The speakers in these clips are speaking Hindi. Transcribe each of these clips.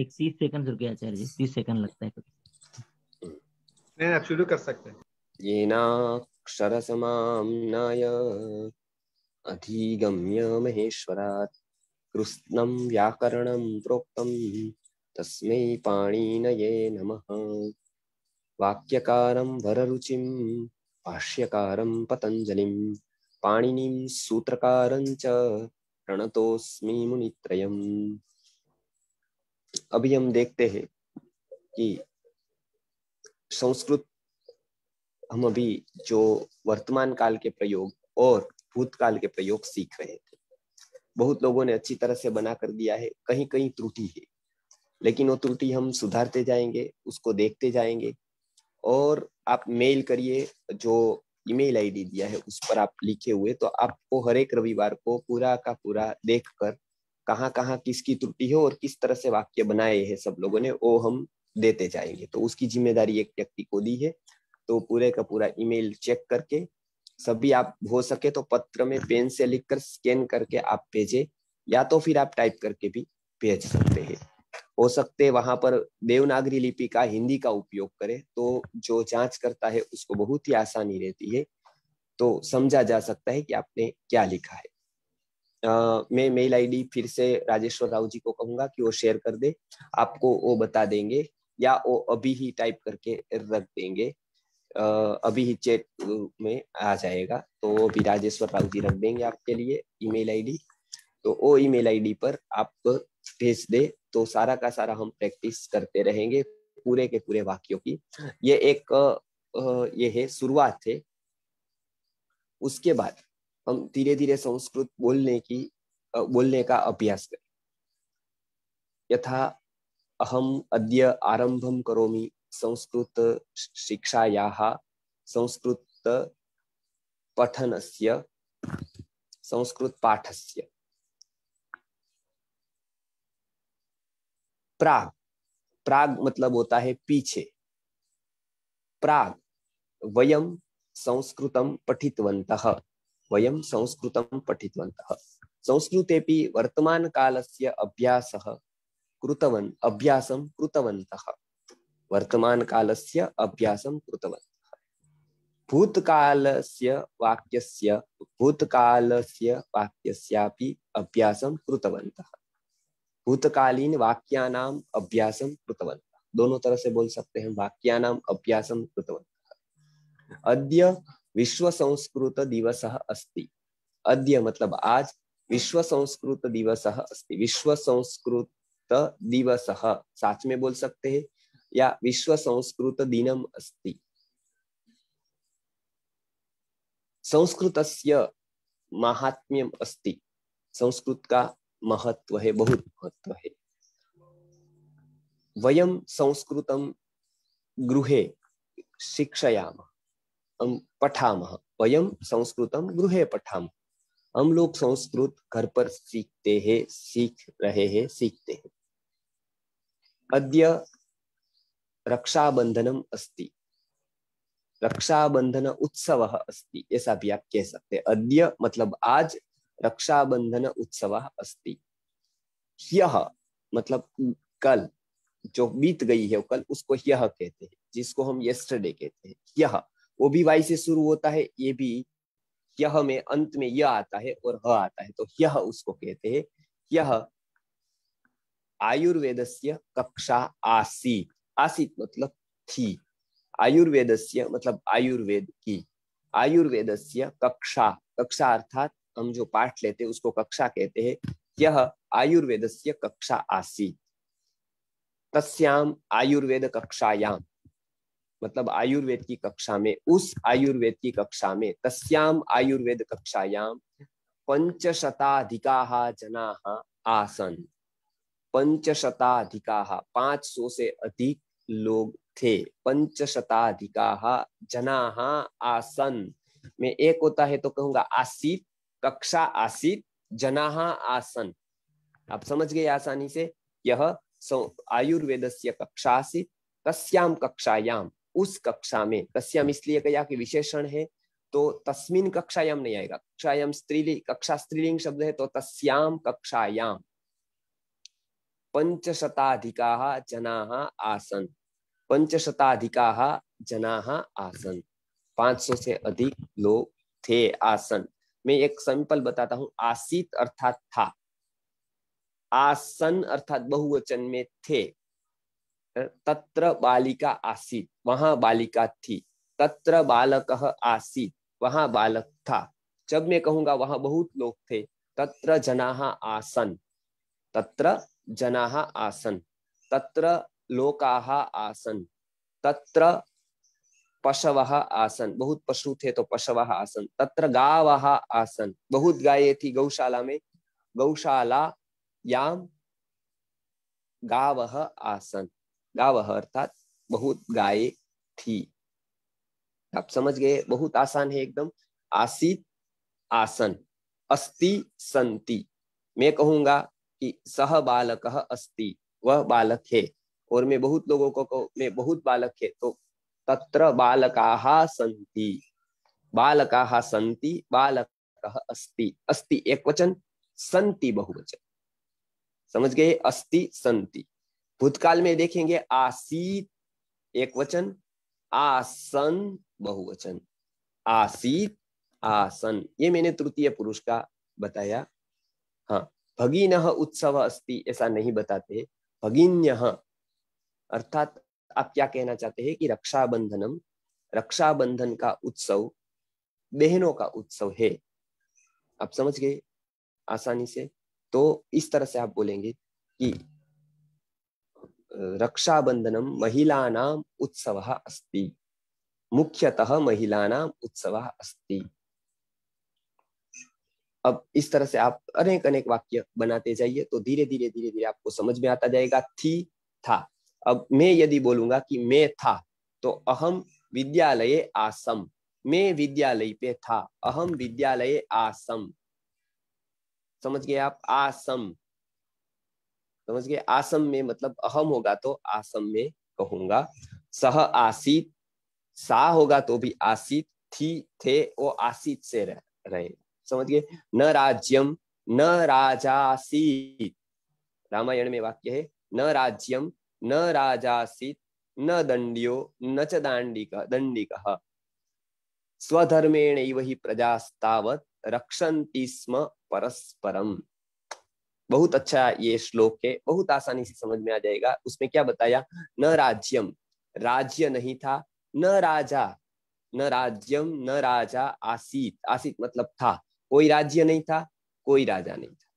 एक तीस सेकंड रुके आचार्य जी तीस सेकंड लगता है नहीं आप शुरू कर सकते हैं ये ना येनाक्षर समाम्नाय अधिगम्य महेश्वरात् कृत्स्नं व्याकरणं प्रोक्तं तस्मै पाणिनये नमः वाक्यकारं वररुचिं भाष्यकारं पतञ्जलिं पाणिनिं सूत्रकारं च प्रणतोऽस्मि मुनित्रयम् अभी हम देखते हैं कि संस्कृत हम अभी जो वर्तमान काल के प्रयोग और भूतकाल के प्रयोग सीख रहे थे बहुत लोगों ने अच्छी तरह से बना कर दिया है कहीं कहीं त्रुटि है लेकिन वो त्रुटि हम सुधारते जाएंगे उसको देखते जाएंगे और आप मेल करिए जो ईमेल आईडी दिया है उस पर आप लिखे हुए तो आपको हर एक रविवार को पूरा का पूरा देखकर कहाँ कहाँ किसकी त्रुटि है और किस तरह से वाक्य बनाए हैं सब लोगों ने वो हम देते जाएंगे तो उसकी जिम्मेदारी एक व्यक्ति को दी है तो पूरे का पूरा ईमेल चेक करके सभी आप हो सके तो पत्र में पेन से लिखकर स्कैन करके आप भेजे या तो फिर आप टाइप करके भी भेज सकते हैं हो सकते वहां पर देवनागरी लिपि का हिंदी का उपयोग करें तो जो जांच करता है उसको बहुत ही आसानी रहती है तो समझा जा सकता है कि आपने क्या लिखा है मैं मेल आईडी फिर से राजेश्वर राव जी को कहूंगा कि वो शेयर कर दे आपको वो बता देंगे या वो अभी ही टाइप करके रख देंगे आ, अभी ही चैट में आ जाएगा तो वो भी राजेश्वर राव जी रख देंगे आपके लिए ईमेल आईडी तो वो ईमेल आईडी पर आप भेज दे तो सारा का सारा हम प्रैक्टिस करते रहेंगे पूरे के पूरे वाक्यों की ये एक ये है शुरुआत है उसके बाद हम धीरे धीरे संस्कृत बोलने की बोलने का अभ्यास करें यथा अहम अद्य आरंभम करोमी संस्कृत शिक्षाया संस्कृत पठन से संस्कृत से प्राग प्राग मतलब होता है पीछे प्राग वयम संस्कृतम पठितवंत वयं संस्कृतं पठितवन्तः संस्कृतेपि वर्तमानकालस्य अभ्यासः कृतवन् अभ्यासं कृतवन्तः वर्तमानकालस्य अभ्यासं कृतवन्तः भूतकालस्य वाक्यस्य भूतकालस्य वाक्यस्यापि अभ्यासं कृतवन्तः भूतकालीन वाक्यानाम अभ्यासम कृतवन्तः दोनों तरह से बोल सकते हैं वाक्यानाम अभ्यासम कृतवन्तः अद्य विश्व संस्कृत दिवस अस्ति अद्य मतलब आज विश्व संस्कृत दिवस अस्ति विश्व संस्कृत दिवस साच में बोल सकते हैं या विश्व संस्कृत दिनम अस्ति संस्कृतस्य महात्म्यम अस्ति संस्कृत का महत्व है बहुत महत्व है वयम संस्कृतम गृहे शिक्षयामः अं पठाम वयम संस्कृतम गृह पठाम हम लोग संस्कृत घर पर सीखते हैं सीख रहे हैं सीखते हैं अद्य रक्षाबंधनम अस्ति रक्षाबंधन उत्सव अस्ति ऐसा भी आप कह सकते हैं अद्य मतलब आज रक्षाबंधन उत्सव अस्ति यह मतलब कल जो बीत गई है कल उसको यह कहते हैं जिसको हम यस्टरडे कहते हैं यह वो भी वाई से शुरू होता है ये भी यह में अंत में यह आता है और ह आता है तो यह उसको कहते हैं यह आयुर्वेद कक्षा आसी आसीत मतलब थी आयुर्वेद मतलब आयुर्वेद की आयुर्वेद से कक्षा कक्षा अर्थात हम जो पाठ लेते उसको कक्षा कहते हैं यह आयुर्वेद से कक्षा आसी तस्याम आयुर्वेद कक्षायाम मतलब आयुर्वेद की कक्षा में उस आयुर्वेद की कक्षा में तस्याम आयुर्वेद कक्षायाम पंचशताधिका जना आसन पंचशताधिका पांच सौ से अधिक लोग थे पंचशताधिका जना आसन में एक होता है तो कहूंगा आसित कक्षा आसित जना आसन आप समझ गए आसानी से यह आयुर्वेद से आसित तस्याम कक्षायाम उस कक्षा में तस्याम इसलिए कया कि विशेषण है तो तस्मिन कक्षायाम नहीं आएगा कक्षायाम स्त्रीलिंग कक्षा स्त्रीलिंग शब्द है तो तस्याम कक्षायाम पंचशताधिका जना आसन पंचशताधिका जना आसन 500 से अधिक लोग थे आसन मैं एक सैंपल बताता हूं आसित अर्थात था आसन अर्थात बहुवचन में थे तत्र बालिका आसीत वहां बालिका थी तत्र बालक आसीत वहां बालक था जब मैं कहूंगा वहां बहुत लोग थे तत्र जनाहा आसन तत्र जनाहा आसन तत्र लोकाहा आसन तत्र पशव आसन बहुत पशु थे तो पशव आसन तत्र गाव आसन बहुत गाये थी गौशाला में गौशाला याम गाव आसन गाव अर्थात बहुत गाय थी आप समझ गए बहुत आसान है एकदम आसित आसन अस्ति संति मैं कहूंगा कि सह बालक अस्ति वह बालक है और मैं बहुत लोगों को, कहू मैं बहुत बालक है तो तत्र बालका संति बालका संति बालक अस्ति अस्ति एक वचन संति बहुवचन समझ गए अस्ति संति भूतकाल में देखेंगे आसीत एक वचन आसन बहुवचन आसीत आसन ये मैंने तृतीय पुरुष का बताया हाँ भगिन उत्सव अस्ति ऐसा नहीं बताते भगिन्य अर्थात आप क्या कहना चाहते हैं कि रक्षाबंधनम रक्षाबंधन का उत्सव बहनों का उत्सव है आप समझ गए आसानी से तो इस तरह से आप बोलेंगे कि महिला महिलानाम् उत्सव अस्त मुख्यतः नाम उत्सव अस्त अब इस तरह से आप अनेक अनेक वाक्य बनाते जाइए तो धीरे धीरे धीरे धीरे आपको समझ में आता जाएगा थी था अब मैं यदि बोलूंगा कि मैं था तो अहम विद्यालय आसम मैं विद्यालय पे था अहम विद्यालय आसम समझ गए आप आसम समझ गए आसम में मतलब अहम होगा तो आसम में कहूंगा सह आसित सा होगा तो भी आसित थी थे वो आसित से रह, रहे समझ गए न राज्यम न राजासित रामायण में वाक्य है न राज्यम न राजासित न दंडियो न च दांडिक दंडिक स्वधर्मेण वही प्रजास्तावत रक्षती स्म परस्परम बहुत अच्छा ये श्लोक है बहुत आसानी से समझ में आ जाएगा उसमें क्या बताया न राज्यम राज्य नहीं था न राजा न राज्यम न राजा आसित आसित मतलब था कोई राज्य नहीं था कोई राजा नहीं था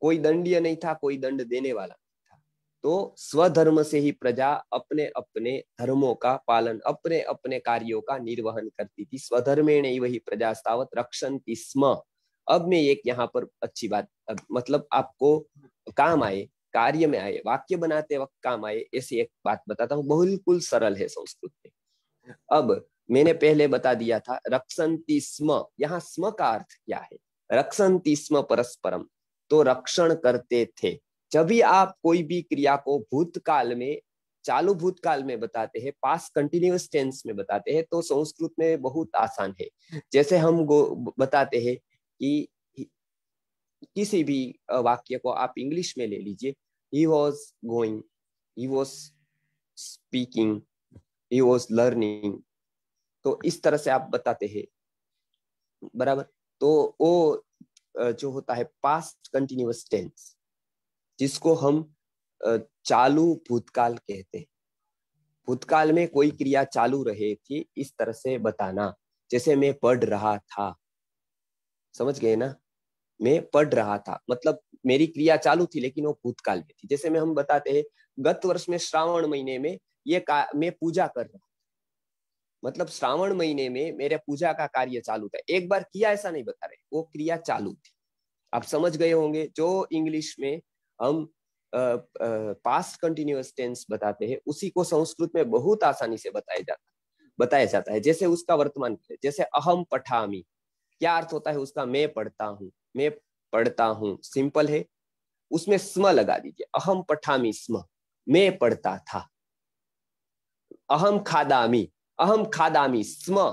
कोई दंडीय नहीं था कोई दंड देने वाला नहीं था तो स्वधर्म से ही प्रजा अपने अपने धर्मों का पालन अपने अपने कार्यों का निर्वहन करती थी स्वधर्मे नहीं वही प्रजास्तावत रक्षंती स्म अब मैं एक यहाँ पर अच्छी बात मतलब आपको काम आए कार्य में आए वाक्य बनाते वक्त काम आए ऐसी एक बात बताता हूँ बिल्कुल सरल है संस्कृत में अब मैंने पहले बता दिया था रक्षंती स्म यहाँ स्म का अर्थ क्या है रक्षंती स्म परस्परम तो रक्षण करते थे जब भी आप कोई भी क्रिया को भूतकाल में चालू भूतकाल में बताते हैं पास कंटिन्यूस टेंस में बताते हैं तो संस्कृत में बहुत आसान है जैसे हम बताते हैं कि किसी भी वाक्य को आप इंग्लिश में ले लीजिए he was going he was speaking he was learning तो इस तरह से आप बताते हैं बराबर तो वो जो होता है पास्ट कंटिन्यूस टेंस जिसको हम चालू भूतकाल कहते हैं भूतकाल में कोई क्रिया चालू रहे थी इस तरह से बताना जैसे मैं पढ़ रहा था समझ गए ना मैं पढ़ रहा था मतलब मेरी क्रिया चालू थी लेकिन वो भूतकाल में थी जैसे में हम बताते हैं गत वर्ष में श्रावण महीने में ये मैं पूजा कर रहा मतलब श्रावण महीने में मेरे पूजा का कार्य चालू था एक बार किया ऐसा नहीं बता रहे वो क्रिया चालू थी आप समझ गए होंगे जो इंग्लिश में हम पास्ट कंटिन्यूस टेंस बताते हैं उसी को संस्कृत में बहुत आसानी से बताया जाता बताया जाता है जैसे उसका वर्तमान जैसे अहम पठामी क्या अर्थ होता है उसका मैं पढ़ता हूँ मैं पढ़ता हूँ सिंपल है उसमें स्म लगा दीजिए अहम पठामी स्म मैं पढ़ता था अहम खादामी अहम खादामी स्म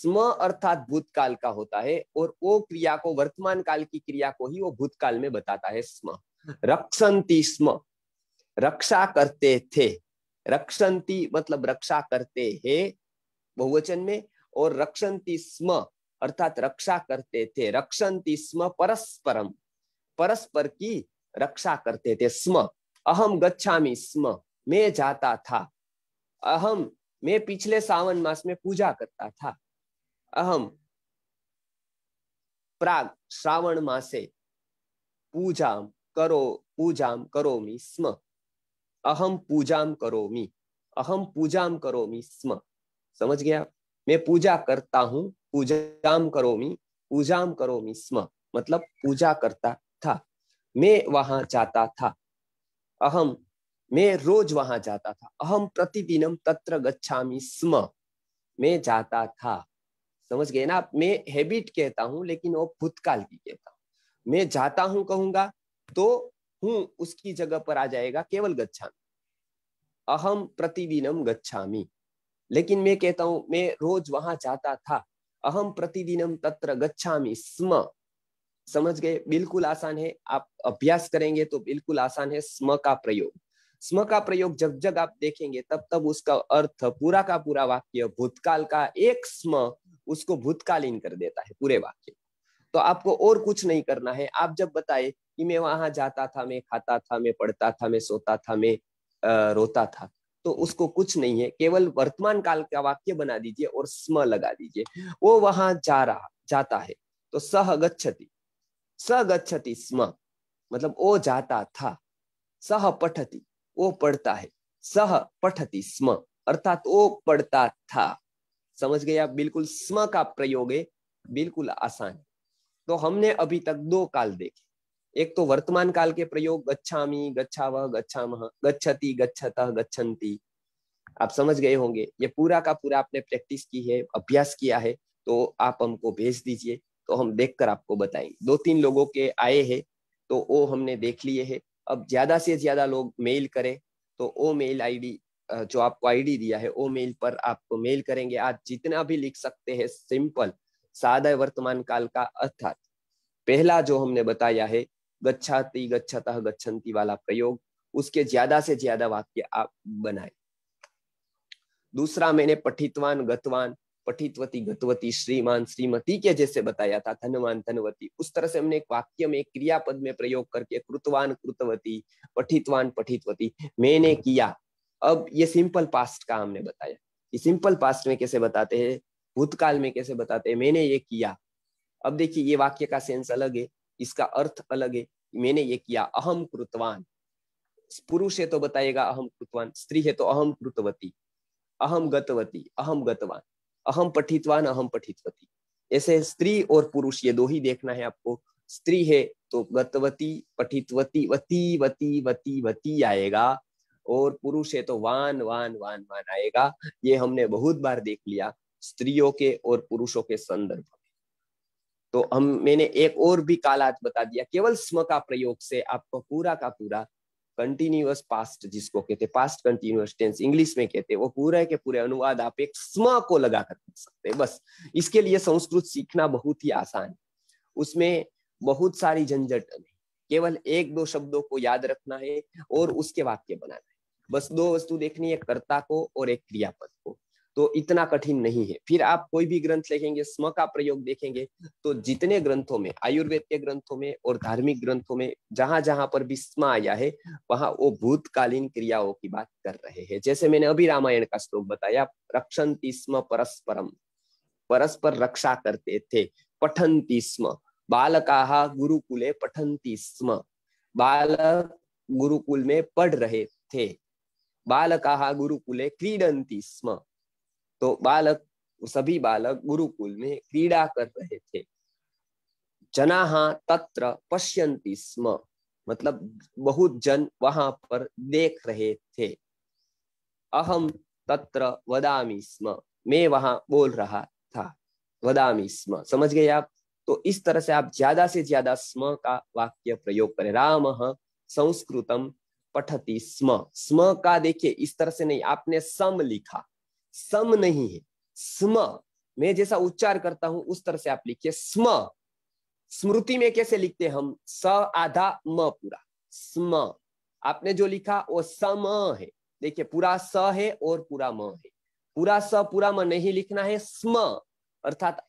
स्म अर्थात भूतकाल का होता है और वो क्रिया को वर्तमान काल की क्रिया को ही वो भूतकाल में बताता है स्म रक्षंती स्म रक्षा करते थे रक्षंती मतलब रक्षा करते हैं बहुवचन में और रक्षंती स्म अर्थात रक्षा करते थे रक्षंती स्म परस्परम परस्पर की रक्षा करते थे स्म अहम गच्छामी स्म मैं जाता था अहम मैं पिछले सावन मास में पूजा करता था अहम प्राग श्रावण मासे पूजा करो पूजा मी स्म अहम पूजा मी अहम पूजा मी स्म समझ गया मैं पूजा करता हूँ पूजाम करोमी पूजाम करोमी स्म मतलब पूजा करता था मैं वहां जाता था अहम मैं रोज वहां जाता था अहम प्रतिदिन तत्र गच्छामी स्म मैं जाता था समझ गए ना मैं हैबिट कहता हूँ लेकिन वो भूतकाल की कहता हूँ मैं जाता हूँ कहूंगा तो हूँ उसकी जगह पर आ जाएगा केवल गच्छा अहम प्रतिदिनम गच्छामी लेकिन मैं कहता हूँ मैं रोज वहां जाता था अहम प्रतिदिनम तत्र गच्छामी स्म समझ गए बिल्कुल आसान है आप अभ्यास करेंगे तो बिल्कुल आसान है स्म का प्रयोग स्म का प्रयोग जब जब आप देखेंगे तब तब उसका अर्थ पूरा का पूरा वाक्य भूतकाल का एक स्म उसको भूतकालीन कर देता है पूरे वाक्य तो आपको और कुछ नहीं करना है आप जब बताए कि मैं वहां जाता था मैं खाता था मैं पढ़ता था मैं सोता था मैं रोता था तो उसको कुछ नहीं है केवल वर्तमान काल का वाक्य बना दीजिए और स्म लगा दीजिए वो वहां जा रहा जाता है तो सह गच्छति सह गच्छति स्म मतलब वो जाता था सह पठती वो पढ़ता है सह पठती स्म अर्थात वो पढ़ता था समझ गया बिल्कुल स्म का प्रयोग है बिल्कुल आसान है तो हमने अभी तक दो काल देखे एक तो वर्तमान काल के प्रयोग गच्छा गच्छा वह गच्छा मह गच्छति गच्छत गच्छन्ति आप समझ गए होंगे ये पूरा का पूरा आपने प्रैक्टिस की है अभ्यास किया है तो आप हमको भेज दीजिए तो हम देखकर आपको बताएंगे दो तीन लोगों के आए हैं तो वो हमने देख लिए है अब ज्यादा से ज्यादा लोग मेल करें तो वो मेल आईडी जो आपको आईडी दिया है वो मेल पर आपको मेल करेंगे आज जितना भी लिख सकते हैं सिंपल सादा वर्तमान काल का अर्थात पहला जो हमने बताया है गच्छाति गच्छतः गच्छन्ति वाला प्रयोग उसके ज्यादा से ज्यादा वाक्य आप बनाए दूसरा मैंने पठितवान गतवान पठितवती गतवती श्रीमान श्रीमती के जैसे बताया था धनवान धनवती उस तरह से हमने एक वाक्य में क्रियापद में प्रयोग करके कृतवान कृतवती पठितवान पठितवती मैंने किया अब ये सिंपल पास्ट का हमने बताया कि सिंपल पास्ट में कैसे बताते हैं भूतकाल में कैसे बताते हैं मैंने ये किया अब देखिए ये वाक्य का सेंस अलग है इसका अर्थ अलग है मैंने ये किया अहम कृतवान पुरुष है तो बताएगा अहम कृतवान स्त्री है तो अहम कृतवती अहम गतवती अहम गतवान अहम पठितवान अहम पठितवती ऐसे स्त्री और पुरुष ये दो ही देखना है आपको स्त्री है तो गतवती पठितवती वती वती वती वती आएगा और पुरुष है तो वान वान वान वान आएगा ये हमने बहुत बार देख लिया स्त्रियों के और पुरुषों के संदर्भ तो हम मैंने एक और भी कालात बता दिया केवल स्म का प्रयोग से आपको पूरा का पूरा कंटिन्यूअस पास्ट जिसको कहते हैं पास्ट कंटिन्यूअस टेंस इंग्लिश में कहते हैं वो पूरे के पूरे अनुवाद आप एक स्म को लगा कर देख सकते हैं बस इसके लिए संस्कृत सीखना बहुत ही आसान है उसमें बहुत सारी झंझट नहीं केवल एक दो शब्दों को याद रखना है और उसके वाक्य बनाना है बस दो वस्तु देखनी है कर्ता को और एक क्रियापद को तो इतना कठिन नहीं है फिर आप कोई भी ग्रंथ लिखेंगे स्म का प्रयोग देखेंगे तो जितने ग्रंथों में आयुर्वेद के ग्रंथों में और धार्मिक ग्रंथों में जहां जहां पर भी स्म आया है वहां वो भूतकालीन क्रियाओं की बात कर रहे हैं जैसे मैंने अभी रामायण का श्लोक बताया रक्षंती स्म परस्परम परस्पर रक्षा करते थे पठंती स्म बालका गुरुकुले पठंती स्म बालक गुरुकुल में पढ़ रहे थे बालका गुरुकुले क्रीडंती स्म तो बालक सभी बालक गुरुकुल में क्रीड़ा कर रहे थे जनाहा तत्र पश्यंती स्म मतलब बहुत जन वहां पर देख रहे थे अहम तत्र वदामी स्म मैं वहां बोल रहा था वदामी स्म समझ गए आप तो इस तरह से आप ज्यादा से ज्यादा स्म का वाक्य प्रयोग करें राम संस्कृतम पठती स्म स्म का देखिए इस तरह से नहीं आपने सम लिखा सम नहीं है स्म मैं जैसा उच्चार करता हूं उस तरह से आप लिखिए स्म स्मृति में कैसे लिखते हम स आधा म पूरा स्म आपने जो लिखा वो सम है देखिए पूरा स है और पूरा म है पूरा स पूरा म नहीं लिखना है स्म अर्थात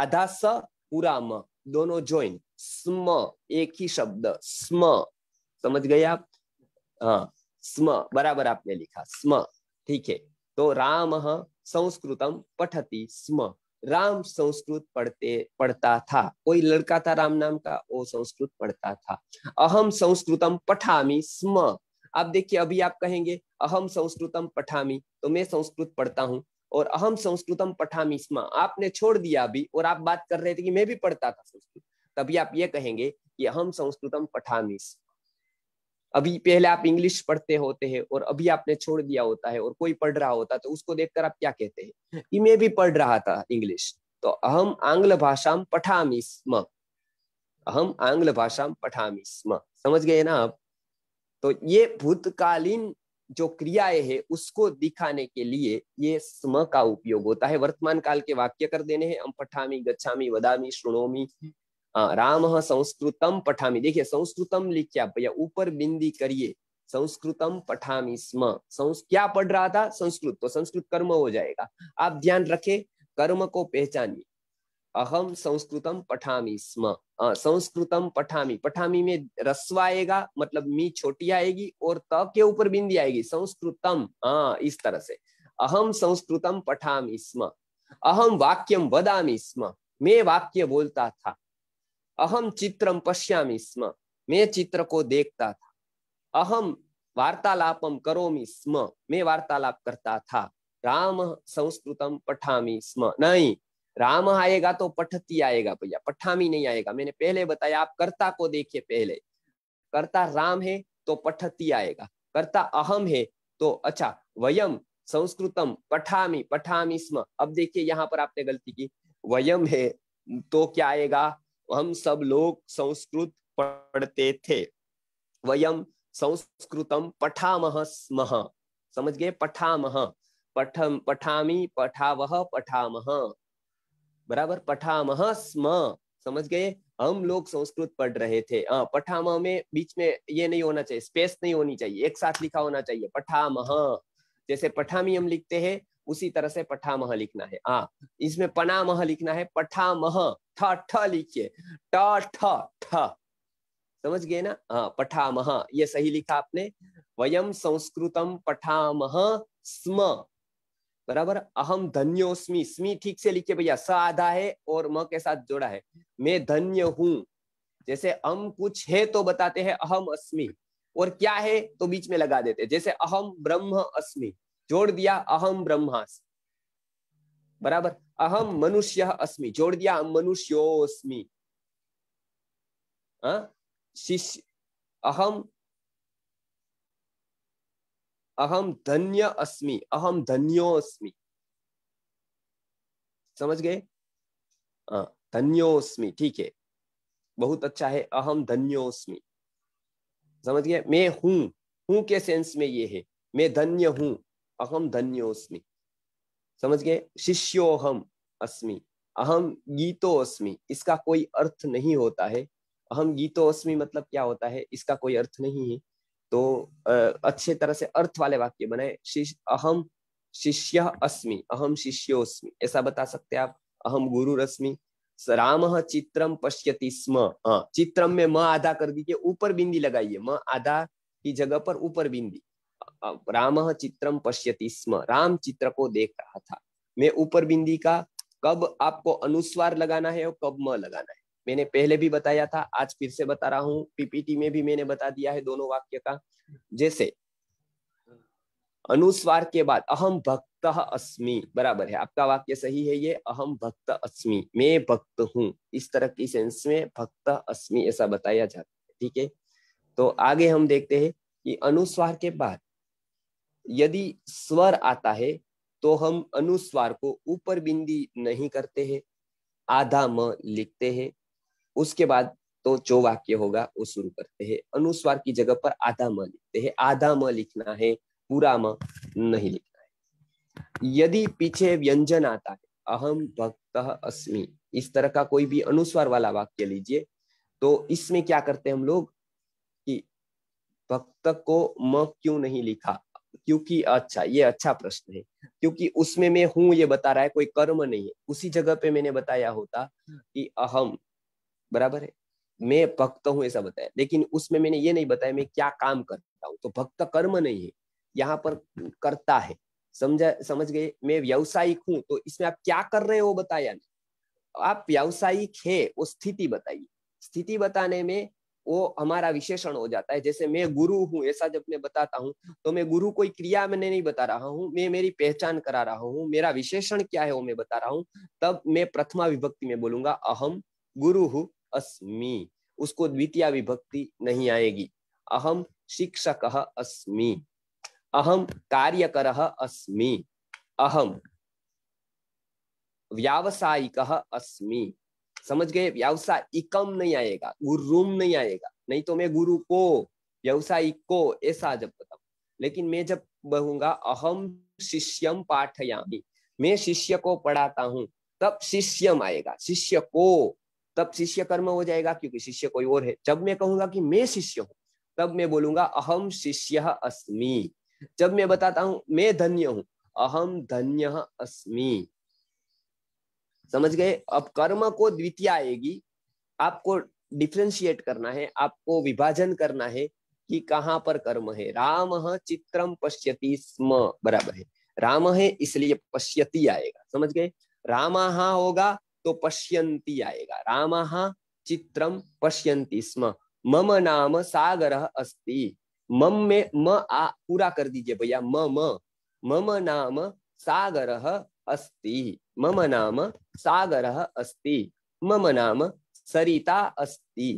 आधा स पूरा म दोनों ज्वाइन स्म एक ही शब्द स्म समझ गए आप हाँ स्म बराबर आपने लिखा स्म ठीक है तो राम संस्कृतम पठती स्म राम संस्कृत पढ़ते पढ़ता था कोई लड़का था राम नाम का वो संस्कृत पढ़ता था अहम संस्कृतम पठामी स्म आप देखिए अभी आप कहेंगे अहम संस्कृतम पठामी तो मैं संस्कृत पढ़ता हूँ और अहम संस्कृतम पठामी स्म आपने छोड़ दिया अभी और आप बात कर रहे थे कि मैं भी पढ़ता था संस्कृत तभी आप ये कहेंगे कि अहम संस्कृतम पठामी अभी पहले आप इंग्लिश पढ़ते होते हैं और अभी आपने छोड़ दिया होता है और कोई पढ़ रहा होता तो उसको देखकर आप क्या कहते हैं कि मैं भी पढ़ रहा था इंग्लिश तो अहम आंग्ल भाषा पठामी स्म अहम आंग्ल भाषा पठामी स्म समझ गए ना आप तो ये भूतकालीन जो क्रियाएं है उसको दिखाने के लिए ये स्म का उपयोग होता है वर्तमान काल के वाक्य कर देने हैं हम पठामी गच्छामी वदामी श्रुणोमी राम संस्कृतम पठामी देखिए संस्कृतम लिख क्या आप भैया ऊपर बिंदी करिए संस्कृतम पठामी स्म संस क्या पढ़ रहा था संस्कृत तो संस्कृत कर्म हो जाएगा आप ध्यान रखे कर्म को पहचानिए अहम संस्कृतम पठामी स्म संस्कृतम पठामी पठामी में रस्व आएगा मतलब मी छोटी आएगी और त के ऊपर बिंदी आएगी संस्कृतम हाँ इस तरह से अहम संस्कृतम पठामी स्म अहम वाक्यम वदामी स्म मैं वाक्य बोलता था अहम चित्रम पश्यामी स्म मैं चित्र को देखता था अहम वार्तालापम करोमी स्म मैं वार्तालाप करता था राम संस्कृतम पठामी स्म नहीं राम आएगा तो पठती आएगा भैया पठामी नहीं आएगा मैंने पहले बताया आप कर्ता को देखिए पहले कर्ता राम है तो पठती आएगा कर्ता अहम है तो अच्छा वयम संस्कृतम पठामी पठामी स्म अब देखिए यहाँ पर आपने गलती की वयम है तो क्या आएगा हम सब लोग संस्कृत पढ़ते थे वयम संस्कृतम पठामह स्मह समझ गए पठामह पठम पठामी पठावह पठामह बराबर पठामह स्म समझ गए हम लोग संस्कृत पढ़ रहे थे हाँ पठाम में बीच में ये नहीं होना चाहिए स्पेस नहीं होनी चाहिए एक साथ लिखा होना चाहिए पठामह जैसे पठामी हम लिखते हैं उसी तरह से पठामह लिखना है आ हाँ, इसमें पनामह लिखना है पठा मह ठ लिखिए ठ समझ गए ना हाँ मह ये सही लिखा आपने वयम संस्कृतम मह स्म बराबर अहम धन्योस्मी स्मी ठीक से लिखिए भैया स आधा है और म के साथ जोड़ा है मैं धन्य हूं जैसे हम कुछ है तो बताते हैं अहम अस्मी और क्या है तो बीच में लगा देते जैसे अहम ब्रह्म अस्मि जोड़ दिया अहम ब्रह्मास्म बराबर अहम मनुष्य अस्मि जोड़ दिया मनुष्योस्मि हाँ? शिष्य अहम अहम धन्य अस्मि अहम धन्योस्मि समझ गए हाँ, धन्योस्मि ठीक है बहुत अच्छा है अहम धन्योस्मि समझ गए मैं हूं हूं के सेंस में ये है मैं धन्य हूं अहम धन्योस्मी समझ गए शिष्योहम अस्मि अहम गीतोस्मी इसका कोई अर्थ नहीं होता है अहम गीतोस्मी मतलब क्या होता है इसका कोई अर्थ नहीं है तो अच्छे तरह से अर्थ वाले वाक्य बनाए शिष्य अहम शिष्य अस्मि अहम शिष्योस्मि ऐसा बता सकते हैं आप अहम गुरु रश्मि राम चित्रम पश्यति स्म चित्रम में म आधा कर दीजिए ऊपर बिंदी लगाइए म आधा की जगह पर ऊपर बिंदी राम चित्रम पश्यति स्म राम चित्र को देख रहा था मैं ऊपर बिंदी का कब आपको अनुस्वार लगाना है और कब म लगाना है मैंने पहले भी बताया था आज फिर से बता रहा हूँ पीपीटी में भी मैंने बता दिया है दोनों वाक्य का जैसे अनुस्वार के बाद अहम भक्त अस्मि बराबर है आपका वाक्य सही है ये अहम भक्त अस्मि मैं भक्त हूँ इस तरह की सेंस में भक्त अस्मि ऐसा बताया जाता है ठीक है तो आगे हम देखते हैं कि अनुस्वार के बाद यदि स्वर आता है तो हम अनुस्वार को ऊपर बिंदी नहीं करते हैं आधा म लिखते हैं उसके बाद तो जो वाक्य होगा वो शुरू करते हैं अनुस्वार की जगह पर आधा म लिखते हैं आधा म लिखना है पूरा म नहीं लिखना है यदि पीछे व्यंजन आता है अहम भक्त अस्मि इस तरह का कोई भी अनुस्वार वाला वाक्य लीजिए तो इसमें क्या करते हैं हम लोग कि भक्त को म क्यों नहीं लिखा क्योंकि अच्छा ये अच्छा प्रश्न है क्योंकि उसमें मैं हूं ये बता रहा है कोई कर्म नहीं है उसी जगह पे मैंने बताया होता हम्म। कि अहम बराबर है मैं भक्त हूं ऐसा बताया लेकिन उसमें मैंने ये नहीं बताया मैं क्या काम करता हूँ तो भक्त कर्म नहीं है यहाँ पर करता है समझा समझ गए मैं व्यावसायिक हूँ तो इसमें आप क्या कर रहे हो बताया नहीं आप व्यावसायिक है वो स्थिति बताइए स्थिति बताने में वो हमारा विशेषण हो जाता है जैसे मैं गुरु हूँ ऐसा जब मैं बताता हूँ तो मैं गुरु कोई क्रिया मैंने नहीं बता रहा हूँ मैं मेरी पहचान करा रहा हूँ मेरा विशेषण क्या है वो मैं बता रहा हूँ तब मैं प्रथमा विभक्ति में बोलूंगा अहम गुरु हूँ अस्मी उसको द्वितीय विभक्ति नहीं आएगी अहम शिक्षक अस्मी अहम कार्यकर अस्मी अहम व्यावसायिक अस्मी समझ गए व्यवसाय इकम नहीं आएगा गुरुम नहीं आएगा नहीं तो मैं गुरु को व्यवसाय को ऐसा जब बताऊ लेकिन मैं जब बहूंगा अहम शिष्यम पाठयामी मैं शिष्य को पढ़ाता हूँ तब शिष्यम आएगा शिष्य को तब शिष्य कर्म हो जाएगा क्योंकि शिष्य कोई और है जब मैं कहूंगा कि मैं शिष्य हूँ तब मैं बोलूंगा अहम शिष्य अस्मि जब मैं बताता हूँ मैं धन्य हूँ अहम धन्य अस्मि समझ गए अब कर्म को द्वितीय आएगी आपको डिफ्रेंशिएट करना है आपको विभाजन करना है कि कहाँ पर कर्म है राम चित्रम पश्यति स्म बराबर है राम है इसलिए पश्यति आएगा समझ गए रामाहा होगा तो पश्यंती आएगा रामाहा चित्रम पश्यंती स्म मम नाम सागर अस्ति मम में म आ पूरा कर दीजिए भैया मम मम नाम सागर अस्ति मम नाम सागरः अस्ति मम नाम सरिता अस्ति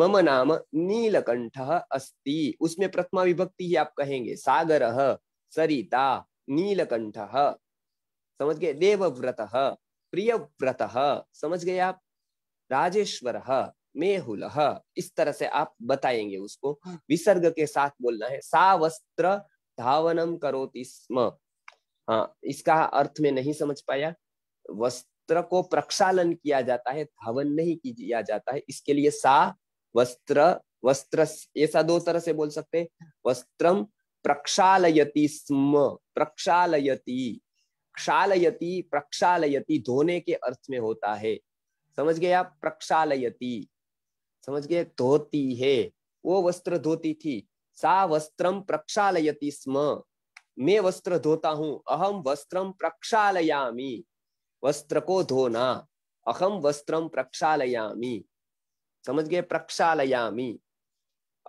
मम नाम नीलकंठ अस्ति उसमें प्रथमा विभक्ति ही आप कहेंगे सागर सरिता नीलकंठ समझ गए देवव्रत प्रियव्रत समझ गए आप राजेश्वर मेहुल इस तरह से आप बताएंगे उसको हाँ। विसर्ग के साथ बोलना है सावस्त्र धावनम करोति स्म हाँ, इसका अर्थ में नहीं समझ पाया वस्त्र को प्रक्षालन किया जाता है धावन नहीं किया जाता है इसके लिए सा वस्त्र वस्त्र ऐसा दो तरह से बोल सकते वस्त्रम प्रक्षालयति स्म प्रक्षालयति क्षालयति प्रक्षालयति धोने के अर्थ में होता है समझ गए आप प्रक्षालयति समझ गए धोती है वो वस्त्र धोती थी सा वस्त्रम प्रक्षालयति स्म मैं वस्त्र धोता हूँ अहम वस्त्रम प्रक्षालयामी वस्त्र को धोना अहम वस्त्रम प्रक्षालयामी समझ गए प्रक्षालयामी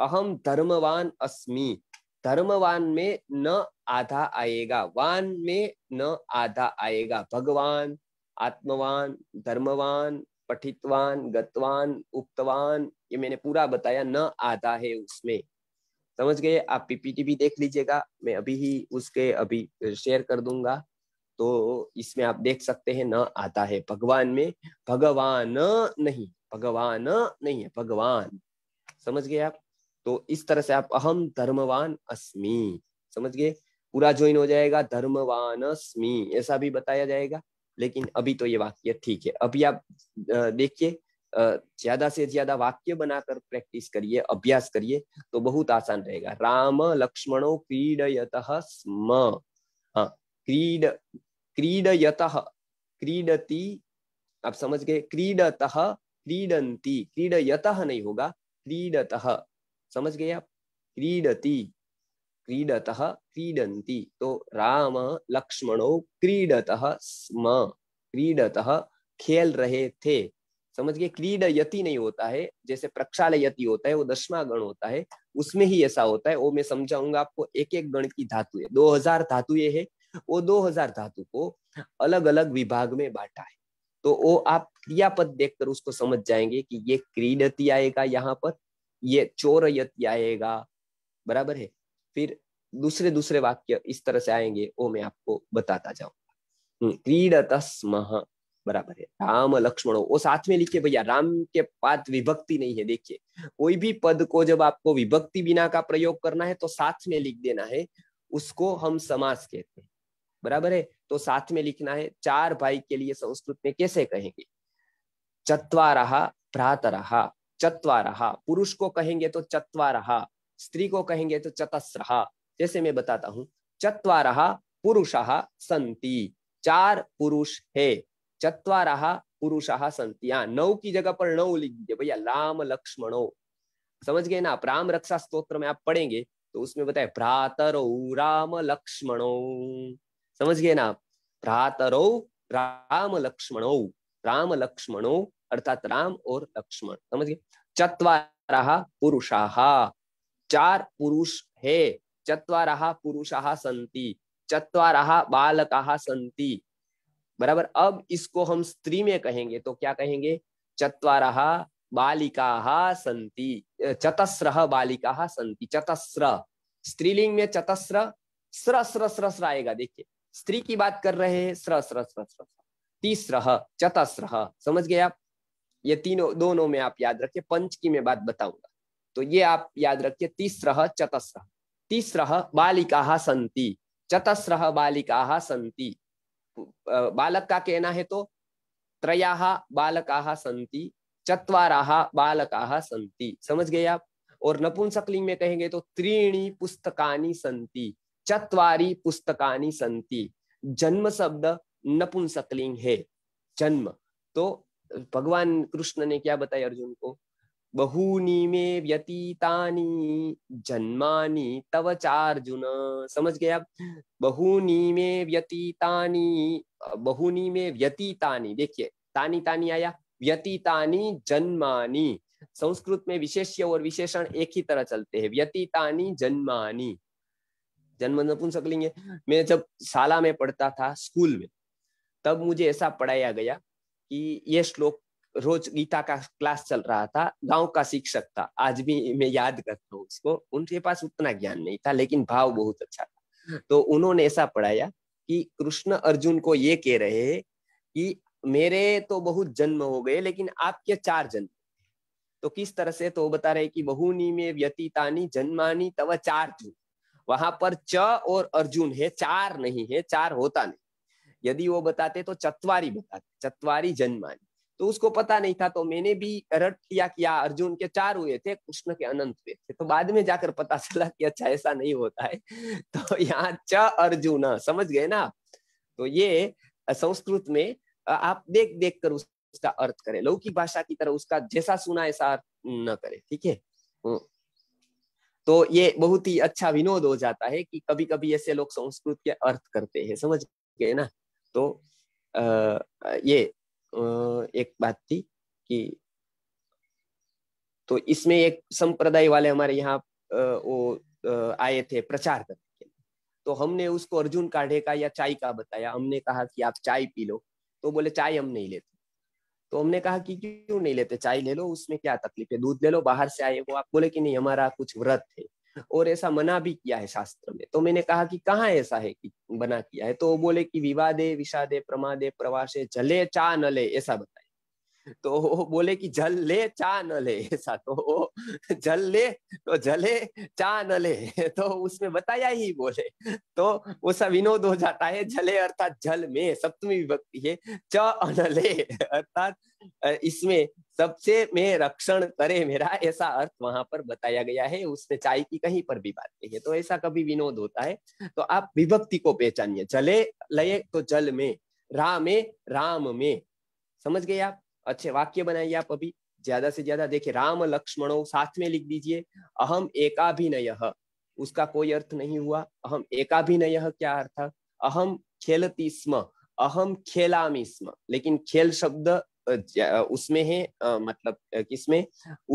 अहम धर्मवान अस्मि धर्मवान में न आधा आएगा वान में न आधा आएगा भगवान आत्मवान धर्मवान पठितवान गतवान उक्तवान ये मैंने पूरा बताया न आधा है उसमें समझ गए आप पीपीटी भी देख लीजिएगा मैं अभी ही उसके अभी शेयर कर दूंगा तो इसमें आप देख सकते हैं न आता है भगवान में भगवान नहीं भगवान नहीं है भगवान समझ गए आप तो इस तरह से आप अहम धर्मवान अस्मि समझ गए पूरा ज्वाइन हो जाएगा धर्मवान अस्मि ऐसा भी बताया जाएगा लेकिन अभी तो ये वाक्य ठीक है अभी आप देखिए ज्यादा से ज्यादा वाक्य बनाकर प्रैक्टिस करिए अभ्यास करिए तो बहुत आसान रहेगा राम लक्ष्मणो क्रीडयत स्म हाँ क्रीड क्रीडयत क्रीडती आप समझ गए क्रीडत क्रीडंती क्रीडयत नहीं होगा क्रीडत समझ गए आप क्रीडती क्रीडत क्रीडंती तो राम लक्ष्मणो क्रीडत स्म क्रीडत खेल रहे थे समझिए क्रीड यति नहीं होता है जैसे प्रक्षाल यति होता है वो दसवा गण होता है उसमें ही ऐसा होता है वो मैं समझाऊंगा आपको एक एक गण की धातु है दो हजार धातु ये है वो दो हजार धातु को अलग अलग विभाग में बांटा है तो वो आप क्रियापद देखकर उसको समझ जाएंगे कि ये क्रीडति आएगा यहाँ पर ये चोर यति आएगा बराबर है फिर दूसरे दूसरे वाक्य इस तरह से आएंगे वो मैं आपको बताता जाऊंगा हम्म, क्रीडत स्म बराबर है राम लक्ष्मण वो साथ में लिखिए भैया राम के पास विभक्ति नहीं है देखिए कोई भी पद को जब आपको विभक्ति बिना का प्रयोग करना है तो साथ में लिख देना है उसको हम समास कहते हैं बराबर है तो साथ में लिखना है चार भाई के लिए संस्कृत में कैसे कहेंगे चतवारहा भ्रातरहा चतवारहा पुरुष को कहेंगे तो चतवारहा स्त्री को कहेंगे तो चतस्रहा जैसे मैं बताता हूं चतवारहा पुरुषहा संति चार पुरुष है चतवारः पुरुष संति यहाँ नौ की जगह पर नौ लिख दीजिए भैया राम लक्ष्मणो समझ गए ना आप राम रक्षा स्त्रोत्र में आप पढ़ेंगे तो उसमें बताए भ्रातरो राम लक्ष्मणो समझ गए ना भ्रातरो राम लक्ष्मणो राम लक्ष्मणो अर्थात राम और लक्ष्मण समझ गए चतवारः पुरुषाः चार पुरुष है चतवारः पुरुषाः सन्ति चतवारः बालका सन्ति बराबर अब इसको हम स्त्री में कहेंगे तो क्या कहेंगे चतवार बालिका संति चतस्र बालिका संति चतस्र स्त्रीलिंग में चतस्र स्र स्र स्र स्र आएगा देखिए स्त्री की बात कर रहे हैं स्र स्र स्र स्र तीसर चतस्र समझ गए आप ये तीनों दोनों में आप याद रखिए पंच की मैं बात बताऊंगा तो ये आप याद रखिए तीसर चतस्र तीसर बालिका संति चतस्र बालिका संति बालक का कहना है तो त्रया बालका संति चतरा बालका संति समझ गए आप और नपुंसकलिंग में कहेंगे तो त्रीणी पुस्तकानी संति चतवारी पुस्तकानी संति जन्म शब्द नपुंसकलिंग है जन्म तो भगवान कृष्ण ने क्या बताया अर्जुन को बहूनी में व्यतीतानी जन्मानी तव चार्जुन समझ गया बहूनी में व्यतीतानी बहूनी में व्यतीतानी देखिए तानी तानी आया व्यतीतानी जन्मानी संस्कृत में विशेष्य और विशेषण एक ही तरह चलते हैं व्यतीता जन्मानी जन्म नपुंसक लिंग मैं जब शाला में पढ़ता था स्कूल में तब मुझे ऐसा पढ़ाया गया कि ये श्लोक रोज गीता का क्लास चल रहा था गांव का शिक्षक था आज भी मैं याद करता हूँ उसको उनके पास उतना ज्ञान नहीं था लेकिन भाव बहुत अच्छा था तो उन्होंने ऐसा पढ़ाया कि कृष्ण अर्जुन को ये कह रहे कि मेरे तो बहुत जन्म हो गए लेकिन आपके चार जन्म तो किस तरह से तो बता रहे कि बहुनी में व्यतीतानी जन्मानी तव चार जून वहां पर च और अर्जुन है चार नहीं है चार होता नहीं यदि वो बताते तो चतवारी बताते चतवारी जन्मानी तो उसको पता नहीं था तो मैंने भी रट लिया कि अर्जुन के चार हुए थे कृष्ण के अनंत हुए थे तो बाद में जाकर पता चला कि अच्छा ऐसा नहीं होता है तो यहाँ च अर्जुन समझ गए ना आप तो ये संस्कृत में आप देख देख कर उसका अर्थ करें लौकिक भाषा की तरह उसका जैसा सुना ऐसा अर्थ न करे ठीक है हम्म। तो ये बहुत ही अच्छा विनोद हो जाता है कि कभी कभी ऐसे लोग संस्कृत के अर्थ करते हैं समझ गए ना तो आ, ये एक बात थी कि तो इसमें एक संप्रदाय वाले हमारे यहाँ वो आए थे प्रचार करने के लिए तो हमने उसको अर्जुन काढ़े का या चाय का बताया हमने कहा कि आप चाय पी लो तो बोले चाय हम नहीं लेते तो हमने कहा कि क्यों नहीं लेते चाय ले लो उसमें क्या तकलीफ है दूध ले लो बाहर से आए वो आप बोले कि नहीं हमारा कुछ व्रत है और ऐसा मना भी किया है शास्त्र में तो मैंने कहा कि कहाँ ऐसा है कि बना किया है तो वो बोले कि विवादे विषादे प्रमादे प्रवासे जले चा न ले ऐसा बताए तो वो बोले कि जल ले चा न ले ऐसा तो वो जल ले तो जले चा न ले तो उसमें बताया ही बोले तो वो सब विनोद हो जाता है जले अर्थात जल में सप्तमी विभक्ति है च अनले अर्थात इसमें सबसे में रक्षण करे मेरा ऐसा अर्थ वहां पर बताया गया है उस चाय की कहीं पर भी बात नहीं है तो ऐसा कभी विनोद होता है तो आप विभक्ति को पहचानिए जले लय तो जल में रा में राम में समझ गए आप अच्छे वाक्य बनाइए आप अभी ज्यादा से ज्यादा देखिए राम लक्ष्मणों साथ में लिख दीजिए अहम एकाभिनय उसका कोई अर्थ नहीं हुआ अहम एकाभिनय क्या अर्थ अहम खेलती स्म अहम खेलामी स्म लेकिन खेल शब्द उसमें है मतलब किसमें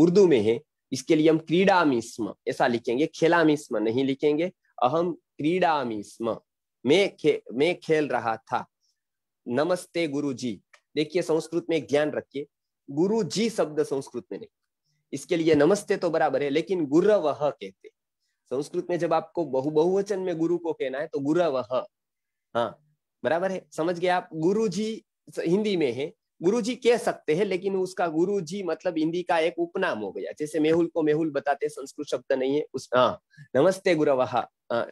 उर्दू में है इसके लिए हम क्रीडामिस्म ऐसा लिखेंगे खेलामिस्म नहीं लिखेंगे अहम क्रीडामिस्म मैं खे, मैं खेल रहा था नमस्ते गुरुजी देखिए संस्कृत में एक ध्यान रखिए गुरु जी शब्द संस्कृत में नहीं इसके लिए नमस्ते तो बराबर है लेकिन गुर वह कहते संस्कृत में जब आपको बहु बहुवचन में गुरु को कहना है तो गुर वह हाँ बराबर है समझ गए आप गुरु जी हिंदी में है गुरुजी कह सकते हैं लेकिन उसका गुरुजी मतलब हिंदी का एक उपनाम हो गया जैसे मेहुल को मेहुल बताते संस्कृत शब्द नहीं है उस हाँ नमस्ते गुरव हाँ,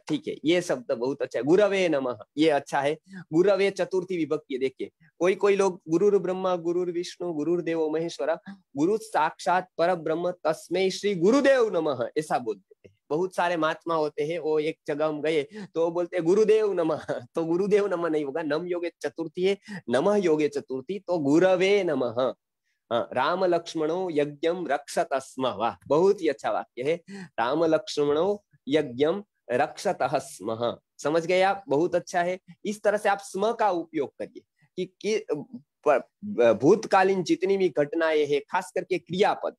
ठीक है ये शब्द बहुत अच्छा है गुरवे नमः ये अच्छा है गुरवे चतुर्थी विभक्ति देखिए कोई कोई लोग गुरुर ब्रह्मा गुरुर विष्णु गुरुर देवो महेश्वरा गुरु साक्षात पर ब्रह्म तस्मय श्री गुरुदेव नम ऐसा बोल देते हैं बहुत सारे महात्मा होते हैं वो एक जगह हम गए तो वो बोलते गुरुदेव नमः तो गुरुदेव नमः नहीं होगा नम योगे चतुर्थी है नमः योगे चतुर्थी तो गुरवे नमः हाँ, राम लक्ष्मणो यज्ञम रक्षत स्म वाह बहुत ही अच्छा वाक्य है राम लक्ष्मणो यज्ञम रक्षत स्म समझ गए आप बहुत अच्छा है इस तरह से आप स्म का उपयोग करिए कि, कि भूतकालीन जितनी भी घटनाएं है खास करके क्रियापद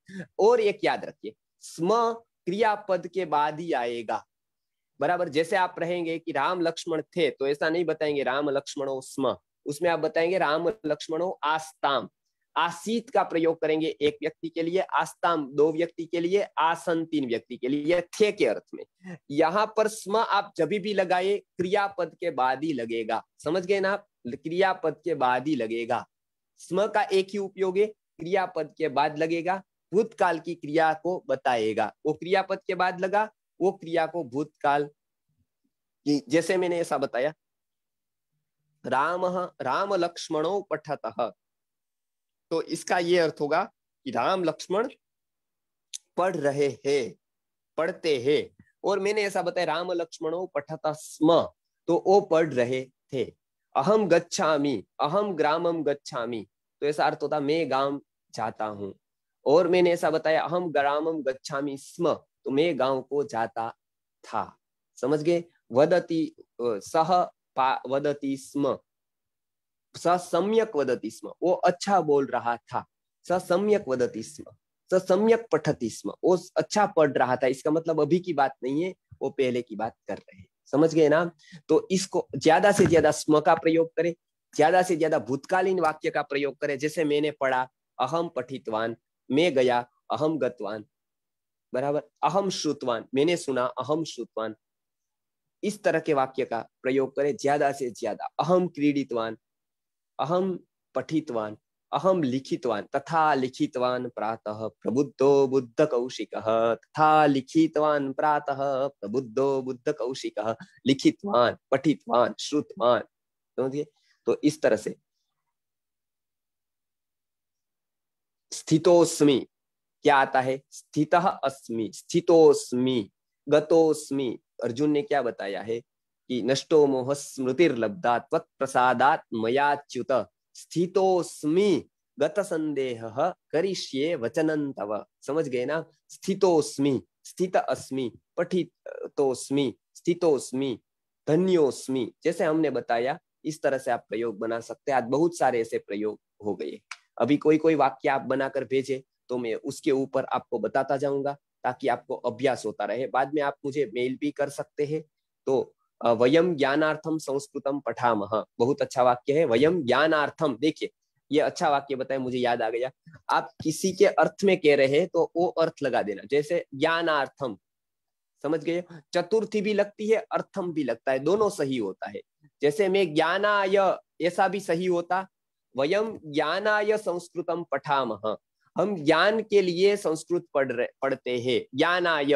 और एक याद रखिए स्म क्रियापद के बाद ही आएगा बराबर जैसे आप रहेंगे कि राम लक्ष्मण थे तो ऐसा नहीं बताएंगे राम लक्ष्मणो स्म उसमें आप बताएंगे राम लक्ष्मणो आस्ताम आसीत का प्रयोग करेंगे एक व्यक्ति के लिए आस्ताम दो व्यक्ति के लिए आसन तीन व्यक्ति के लिए थे के अर्थ में यहाँ पर स्म आप जब भी लगाए क्रियापद के बाद ही लगेगा समझ गए ना आप क्रियापद के बाद ही लगेगा स्म का एक ही उपयोग है क्रियापद के बाद लगेगा भूतकाल की क्रिया को बताएगा वो क्रियापद के बाद लगा वो क्रिया को भूतकाल की जैसे मैंने ऐसा बताया राम राम लक्ष्मणो पठत तो इसका ये अर्थ होगा कि राम लक्ष्मण पढ़ रहे हैं पढ़ते हैं और मैंने ऐसा बताया राम लक्ष्मणों पठत स्म तो वो पढ़ रहे थे अहम गच्छामी अहम ग्रामम गच्छामी तो ऐसा अर्थ होता मैं गांव जाता हूँ और मैंने ऐसा बताया हम ग्रामम गच्छामि स्म तो मैं गांव को जाता था समझ गए वदती सह वदती स्म सम्यक वदती स्म वो अच्छा बोल रहा था स सम्यक वदती स्म स सम्यक पठती स्म वो अच्छा पढ़ रहा था इसका मतलब अभी की बात नहीं है वो पहले की बात कर रहे हैं समझ गए ना तो इसको ज्यादा से ज्यादा स्म का प्रयोग करें ज्यादा से ज्यादा भूतकालीन वाक्य का प्रयोग करें जैसे मैंने पढ़ा अहम पठितवान मैं गया अहम गतवान बराबर अहम श्रुतवान मैंने सुना अहम श्रुतवान इस तरह के वाक्य का प्रयोग करें ज्यादा से ज्यादा अहम क्रीडितवान अहम पठितवान अहम लिखितवान तथा लिखितवान प्रातः प्रबुद्धो बुद्ध कौशिक तथा लिखितवान प्रातः प्रबुद्धो बुद्ध कौशिक लिखितवान पठितवान श्रुतवान समझिए तो इस तरह से स्थितोस्मि क्या आता है स्थित अस्मि स्थितोस्मि गतोस्मि अर्जुन ने क्या बताया है कि नष्टो मोह स्मृतिर्लब्धा त्वत् प्रसादात मयाच्युत स्थितोस्मि गत संदेह करिष्ये वचनन तव समझ गए ना स्थितोस्मि स्थित अस्मि पठितोस्मि स्थितोस्मि धन्योस्मि जैसे हमने बताया इस तरह से आप प्रयोग बना सकते हैं आज बहुत सारे ऐसे प्रयोग हो गए अभी कोई कोई वाक्य आप बनाकर भेजे तो मैं उसके ऊपर आपको बताता जाऊंगा ताकि आपको अभ्यास होता रहे बाद में आप मुझे मेल भी कर सकते हैं तो वयम ज्ञानार्थम संस्कृतम पठाम बहुत अच्छा वाक्य है वयम ज्ञानार्थम देखिए ये अच्छा वाक्य बताए मुझे याद आ गया आप किसी के अर्थ में कह रहे हैं तो वो अर्थ लगा देना जैसे ज्ञानार्थम समझ गए चतुर्थी भी लगती है अर्थम भी लगता है दोनों सही होता है जैसे मैं ज्ञानाय ऐसा भी सही होता वयम ज्ञानाय संस्कृतम पठामः हम ज्ञान के लिए संस्कृत पढ़ रहे पढ़ते हैं ज्ञानाय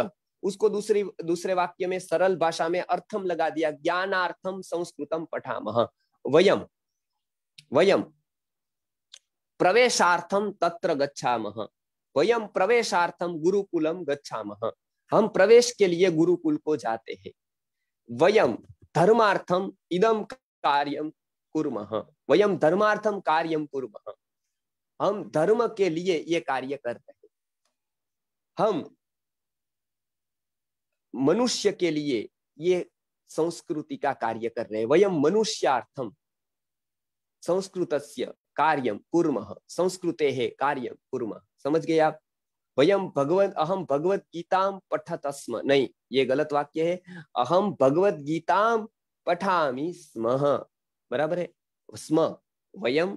उसको दूसरी दूसरे वाक्य में सरल भाषा में अर्थम लगा दिया ज्ञानार्थम संस्कृतम पठामः वयम वयम प्रवेशार्थम तत्र गच्छामः वयम प्रवेशार्थम गुरुकुलम गच्छामः हम प्रवेश के लिए गुरुकुल को जाते हैं वयम धर्मार्थम इदम कार्यम कुर्मः वयम धर्मार्थम कार्यम कुर्मः हम धर्म के लिए ये कार्य कर रहे हैं हम मनुष्य के लिए ये संस्कृति का कार्य कर रहे हैं वयम मनुष्यार्थम संस्कृत कार्यम कुर्मः संस्कृते है कार्यम कुर्मः समझ गए आप वयम भगवत अहम भगवत गीताम पठत स्म नहीं ये गलत वाक्य है अहम भगवत गीताम पठामी स्म बराबर है स्म वयम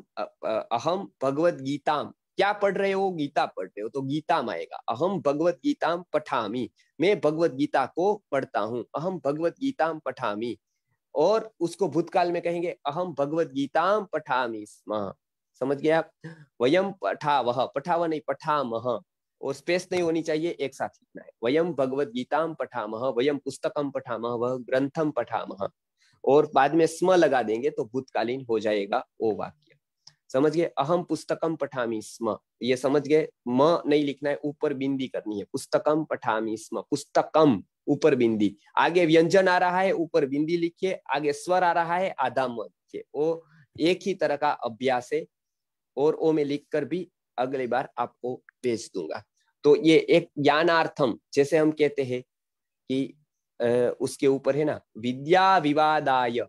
अहम भगवत गीताम क्या पढ़ रहे हो गीता पढ़ रहे हो तो गीताम आएगा अहम भगवत गीताम पठामी मैं भगवत गीता को पढ़ता हूँ अहम भगवत गीताम पठामी और उसको भूतकाल में कहेंगे अहम भगवत गीताम पठामी स्म समझ गया वयम पठावह पठाव नहीं पठामह और स्पेस नहीं होनी चाहिए एक साथ लिखना है वयम भगवत गीताम पठामह वयम पुस्तकम पठामह वह ग्रंथम पठामह और बाद में स्म लगा देंगे तो भूतकालीन हो जाएगा वो वाक्य समझ गए अहम पुस्तकम पठामी स्म ये समझ गए म नहीं लिखना है ऊपर बिंदी करनी है पुस्तकम पठामी स्म पुस्तकम ऊपर बिंदी आगे व्यंजन आ रहा है ऊपर बिंदी लिखिए आगे स्वर आ रहा है आधा म लिखिए वो एक ही तरह का अभ्यास है और ओ में लिख कर भी अगली बार आपको भेज दूंगा तो ये एक ज्ञानार्थम जैसे हम कहते हैं कि उसके ऊपर है ना विद्या विवादाय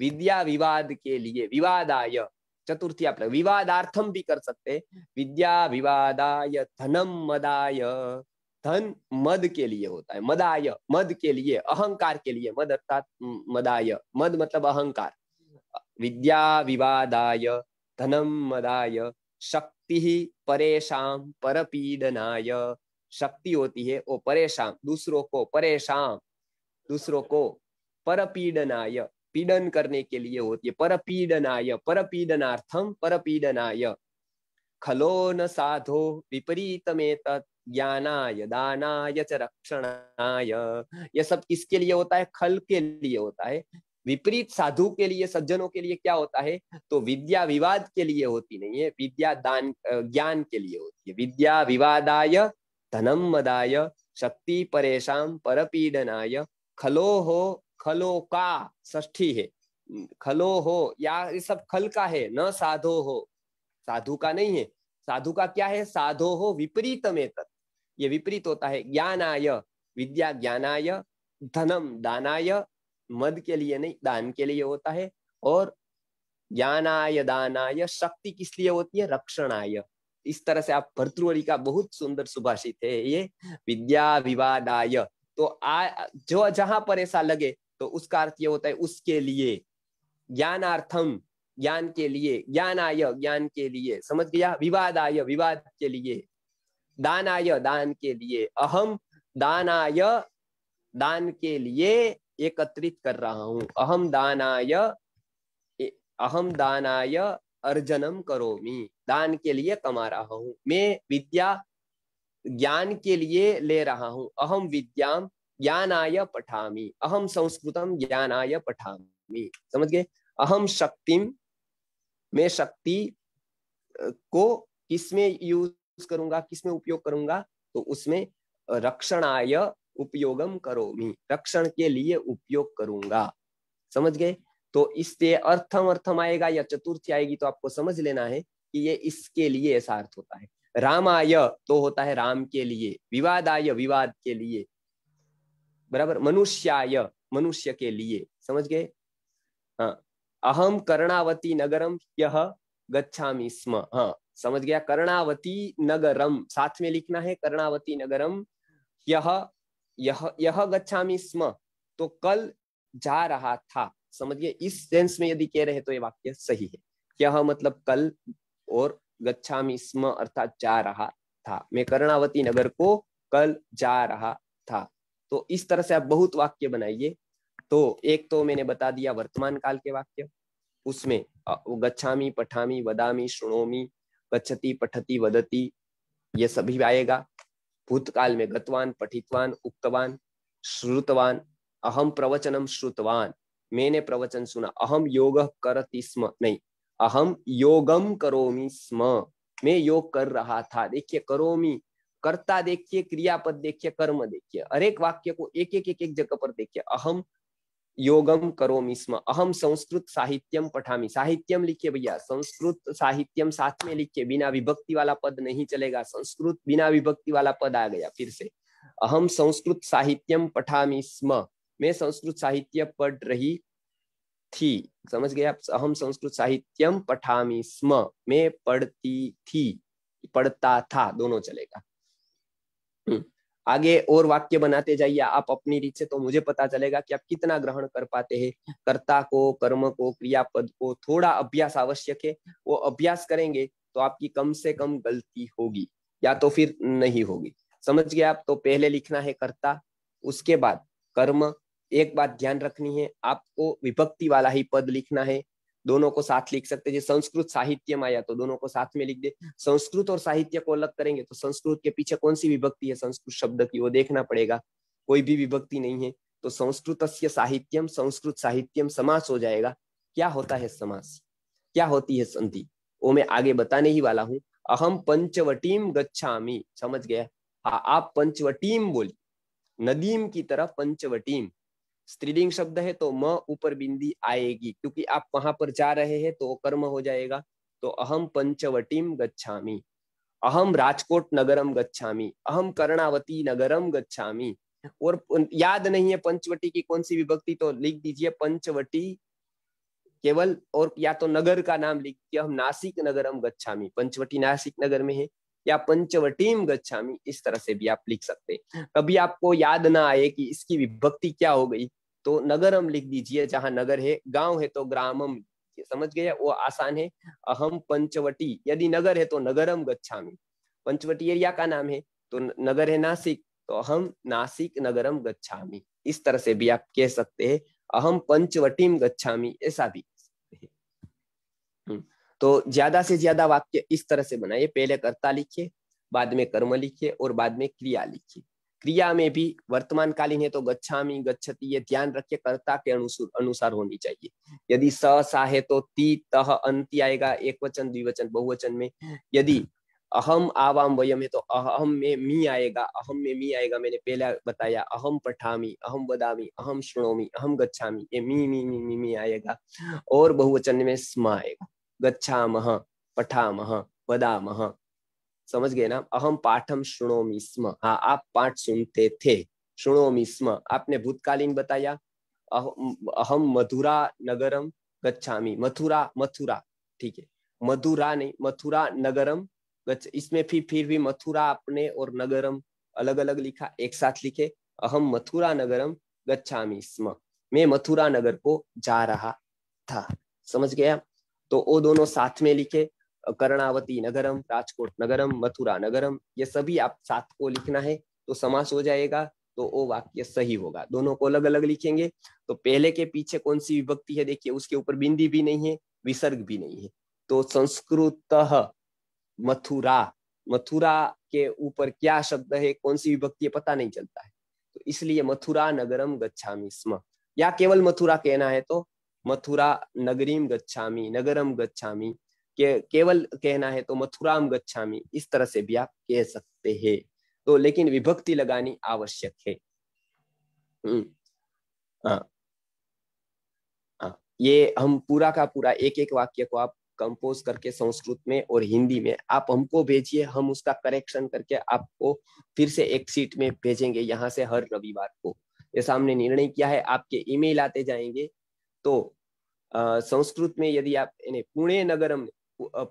विद्या विवाद के लिए विवादाय चतुर्थी आप विवादार्थम भी कर सकते विद्या विवादाय धनम मदाय धन मद के लिए होता है मदाय मद के लिए अहंकार के लिए मद अर्थात मदाय मद मतलब अहंकार विद्या विवादाय धनम मदाय शक्ति परेशान परपीडनाय शक्ति होती है वो परेशान दूसरों को परेशान दूसरों को परपीडनाय पीडन करने के लिए होती है परपीडनाय परपीडनार्थम परपीडनाय खलो न साधो विपरीत में ज्ञानाय दानाय च रक्षणाय यह सब किसके लिए होता है खल के लिए होता है विपरीत साधु के लिए सज्जनों के लिए क्या होता है तो विद्या विवाद के लिए होती नहीं है विद्या दान ज्ञान के लिए होती है विद्या विवादाय धनम मदाय शक्ति परेशान परपीडनाय खलो हो खलो का ष्ठी है खलो हो या ये सब खल का है न साधो हो साधु का नहीं है साधु का क्या है साधो हो विपरीत में तत् ये विपरीत होता है ज्ञानाय विद्या ज्ञानाय धनम दानाय मद के लिए नहीं दान के लिए होता है और ज्ञानाय दानाय शक्ति किस लिए होती है रक्षणाय इस तरह से आप भर्तृहरि का बहुत सुंदर सुभाषित है ये विद्या विवादाय तो आ जो जहां पर ऐसा लगे तो उसका अर्थ ये होता है उसके लिए ज्ञानार्थम ज्ञान के लिए ज्ञान आय ज्ञान के लिए समझ गया विवाद आय विवाद के लिए दान आय दान के लिए अहम दान आय दान के लिए एकत्रित कर रहा हूं अहम दान आय अहम दान आय अर्जनम करोमी दान के लिए कमा रहा हूँ मैं विद्या ज्ञान के लिए ले रहा हूँ अहम विद्याम ज्ञानाय पठामी अहम संस्कृतम ज्ञानाय पठामी समझ गए अहम शक्तिम मैं शक्ति को किसमें यूज करूंगा किसमें उपयोग करूंगा तो उसमें रक्षणाय उपयोगम करोमी रक्षण के लिए उपयोग करूंगा समझ गए तो इससे अर्थम अर्थम आएगा या चतुर्थी आएगी तो आपको समझ लेना है कि ये इसके लिए ऐसा अर्थ होता है रामाय तो होता है राम के लिए विवाद आय विवाद के लिए बराबर मनुष्याय मनुष्य के लिए समझ गए हाँ अहम कर्णावती नगरम यह गच्छामी स्म हाँ समझ गया कर्णावती नगरम साथ में लिखना है कर्णावती नगरम यह यह यह गच्छामी स्म तो कल जा रहा था समझिए इस सेंस में यदि कह रहे तो ये वाक्य सही है यह मतलब कल और गच्छामी स्म अर्थात जा रहा था मैं कर्णावती नगर को कल जा रहा था तो इस तरह से आप बहुत वाक्य बनाइए तो एक तो मैंने बता दिया वर्तमान काल के वाक्य उसमें गच्छामी पठामी वदामी श्रृणोमी गच्छती पठती वदती ये सभी आएगा भूतकाल में गतवान पठितवान उक्तवान श्रुतवान अहम प्रवचनम श्रुतवान मैंने प्रवचन सुना अहम योग करती स्म नहीं अहम योगम करोमी स्म मैं योग कर रहा था देखिए करोमी कर्ता देखिए क्रियापद देखिए कर्म देखिए हर एक वाक्य को एक एक एक एक जगह पर देखिए अहम योगम करोमी स्म अहम संस्कृत साहित्यम पठामी साहित्यम लिखिए भैया संस्कृत साहित्यम साथ में लिखिए बिना विभक्ति वाला पद नहीं चलेगा संस्कृत बिना विभक्ति वाला पद आ गया फिर से अहम संस्कृत साहित्यम पठामी स्म मैं संस्कृत साहित्य पढ़ रही थी समझ गए आप हम संस्कृत साहित्यम पठामी स्म मैं पढ़ती थी पढ़ता था दोनों चलेगा हम्म। आगे और वाक्य बनाते जाइए आप अपनी रीत से तो मुझे पता चलेगा कि आप कितना ग्रहण कर पाते हैं कर्ता को कर्म को क्रियापद को थोड़ा अभ्यास आवश्यक है वो अभ्यास करेंगे तो आपकी कम से कम गलती होगी या तो फिर नहीं होगी समझ गए आप तो पहले लिखना है कर्ता उसके बाद कर्म एक बात ध्यान रखनी है आपको विभक्ति वाला ही पद लिखना है दोनों को साथ लिख सकते हैं संस्कृत साहित्य आया तो दोनों को साथ में लिख दे संस्कृत और साहित्य को अलग करेंगे तो संस्कृत के पीछे कौन सी विभक्ति है संस्कृत शब्द की वो देखना पड़ेगा कोई भी विभक्ति नहीं है तो संस्कृत साहित्यम संस्कृत साहित्यम समास हो जाएगा क्या होता है समास क्या होती है संधि वो मैं आगे बताने ही वाला हूँ अहम पंचवटीम गच्छामी समझ गया हाँ आप पंचवटीम बोली नदीम की तरह पंचवटीम स्त्रीलिंग शब्द है तो म ऊपर बिंदी आएगी क्योंकि आप वहां पर जा रहे हैं तो कर्म हो जाएगा तो अहम पंचवटीम गच्छामी अहम राजकोट नगरम गच्छामी अहम कर्णावती नगरम गच्छामी और याद नहीं है पंचवटी की कौन सी विभक्ति तो लिख दीजिए पंचवटी केवल और या तो नगर का नाम लिख के हम नासिक नगरम गच्छामी पंचवटी नासिक नगर में है या पंचवटीम गच्छामी इस तरह से भी आप लिख सकते कभी आपको याद ना आए कि इसकी विभक्ति क्या हो गई तो नगरम लिख दीजिए जहां नगर है गांव है तो ग्रामम समझ गया वो आसान है अहम पंचवटी यदि नगर है तो नगरम गच्छामी पंचवटी एरिया का नाम है तो नगर है नासिक तो अहम नासिक नगरम गच्छामी इस तरह से भी आप कह सकते हैं अहम पंचवटीम गच्छामी ऐसा भी तो ज्यादा से ज्यादा वाक्य इस तरह से बनाइए पहले कर्ता लिखिए बाद में कर्म लिखिए और बाद में क्रिया लिखिए क्रिया में भी वर्तमान कालीन है तो गच्छामी गच्छती ये ध्यान रखिए कर्ता के अनुसार अनुसार होनी चाहिए यदि स सा है तो ती तह अंति आएगा एक वचन द्विवचन बहुवचन में यदि अहम आवाम वयम है तो अहम में मी आएगा अहम में मी आएगा मैंने पहला बताया अहम पठामी अहम बदामी अहम श्रणोमी अहम गच्छामी ये मी मी मी मी मी आएगा और बहुवचन में स्म आएगा गच्छा पठा वदामः समझ गए ना अहम पाठम शुणोमी स्म हाँ आप पाठ सुनते थे शुणोमी स्म आपने भूतकालीन बताया अहम मधुरा नगरम गच्छामी मथुरा मथुरा ठीक है मधुरा नहीं मथुरा नगरम इसमें फिर फिर भी मथुरा अपने और नगरम अलग अलग लिखा एक साथ लिखे अहम मथुरा नगरम गच्छामी स्म मैं मथुरा नगर को जा रहा था समझ गया तो वो दोनों साथ में लिखे कर्णावती नगरम राजकोट नगरम मथुरा नगरम ये सभी आप साथ को लिखना है तो समास हो जाएगा तो वो वाक्य सही होगा दोनों को अलग अलग लिखेंगे तो पहले के पीछे कौन सी विभक्ति है देखिए उसके ऊपर बिंदी भी नहीं है विसर्ग भी नहीं है तो संस्कृत मथुरा मथुरा के ऊपर क्या शब्द है कौन सी विभक्ति है पता नहीं चलता है तो इसलिए मथुरा नगरम गच्छामी स्म या केवल मथुरा कहना है तो मथुरा नगरीम गच्छामी नगरम गच्छामी के, केवल कहना है तो मथुराम गच्छामी इस तरह से भी आप कह सकते हैं तो लेकिन विभक्ति लगानी आवश्यक है हम्म, हाँ हाँ ये हम पूरा का पूरा एक एक वाक्य को आप कंपोज करके संस्कृत में और हिंदी में आप हमको भेजिए हम उसका करेक्शन करके आपको फिर से एक सीट में भेजेंगे यहाँ से हर रविवार को ये सामने निर्णय किया है आपके ईमेल आते जाएंगे तो Uh, संस्कृत में यदि आप पुणे नगरम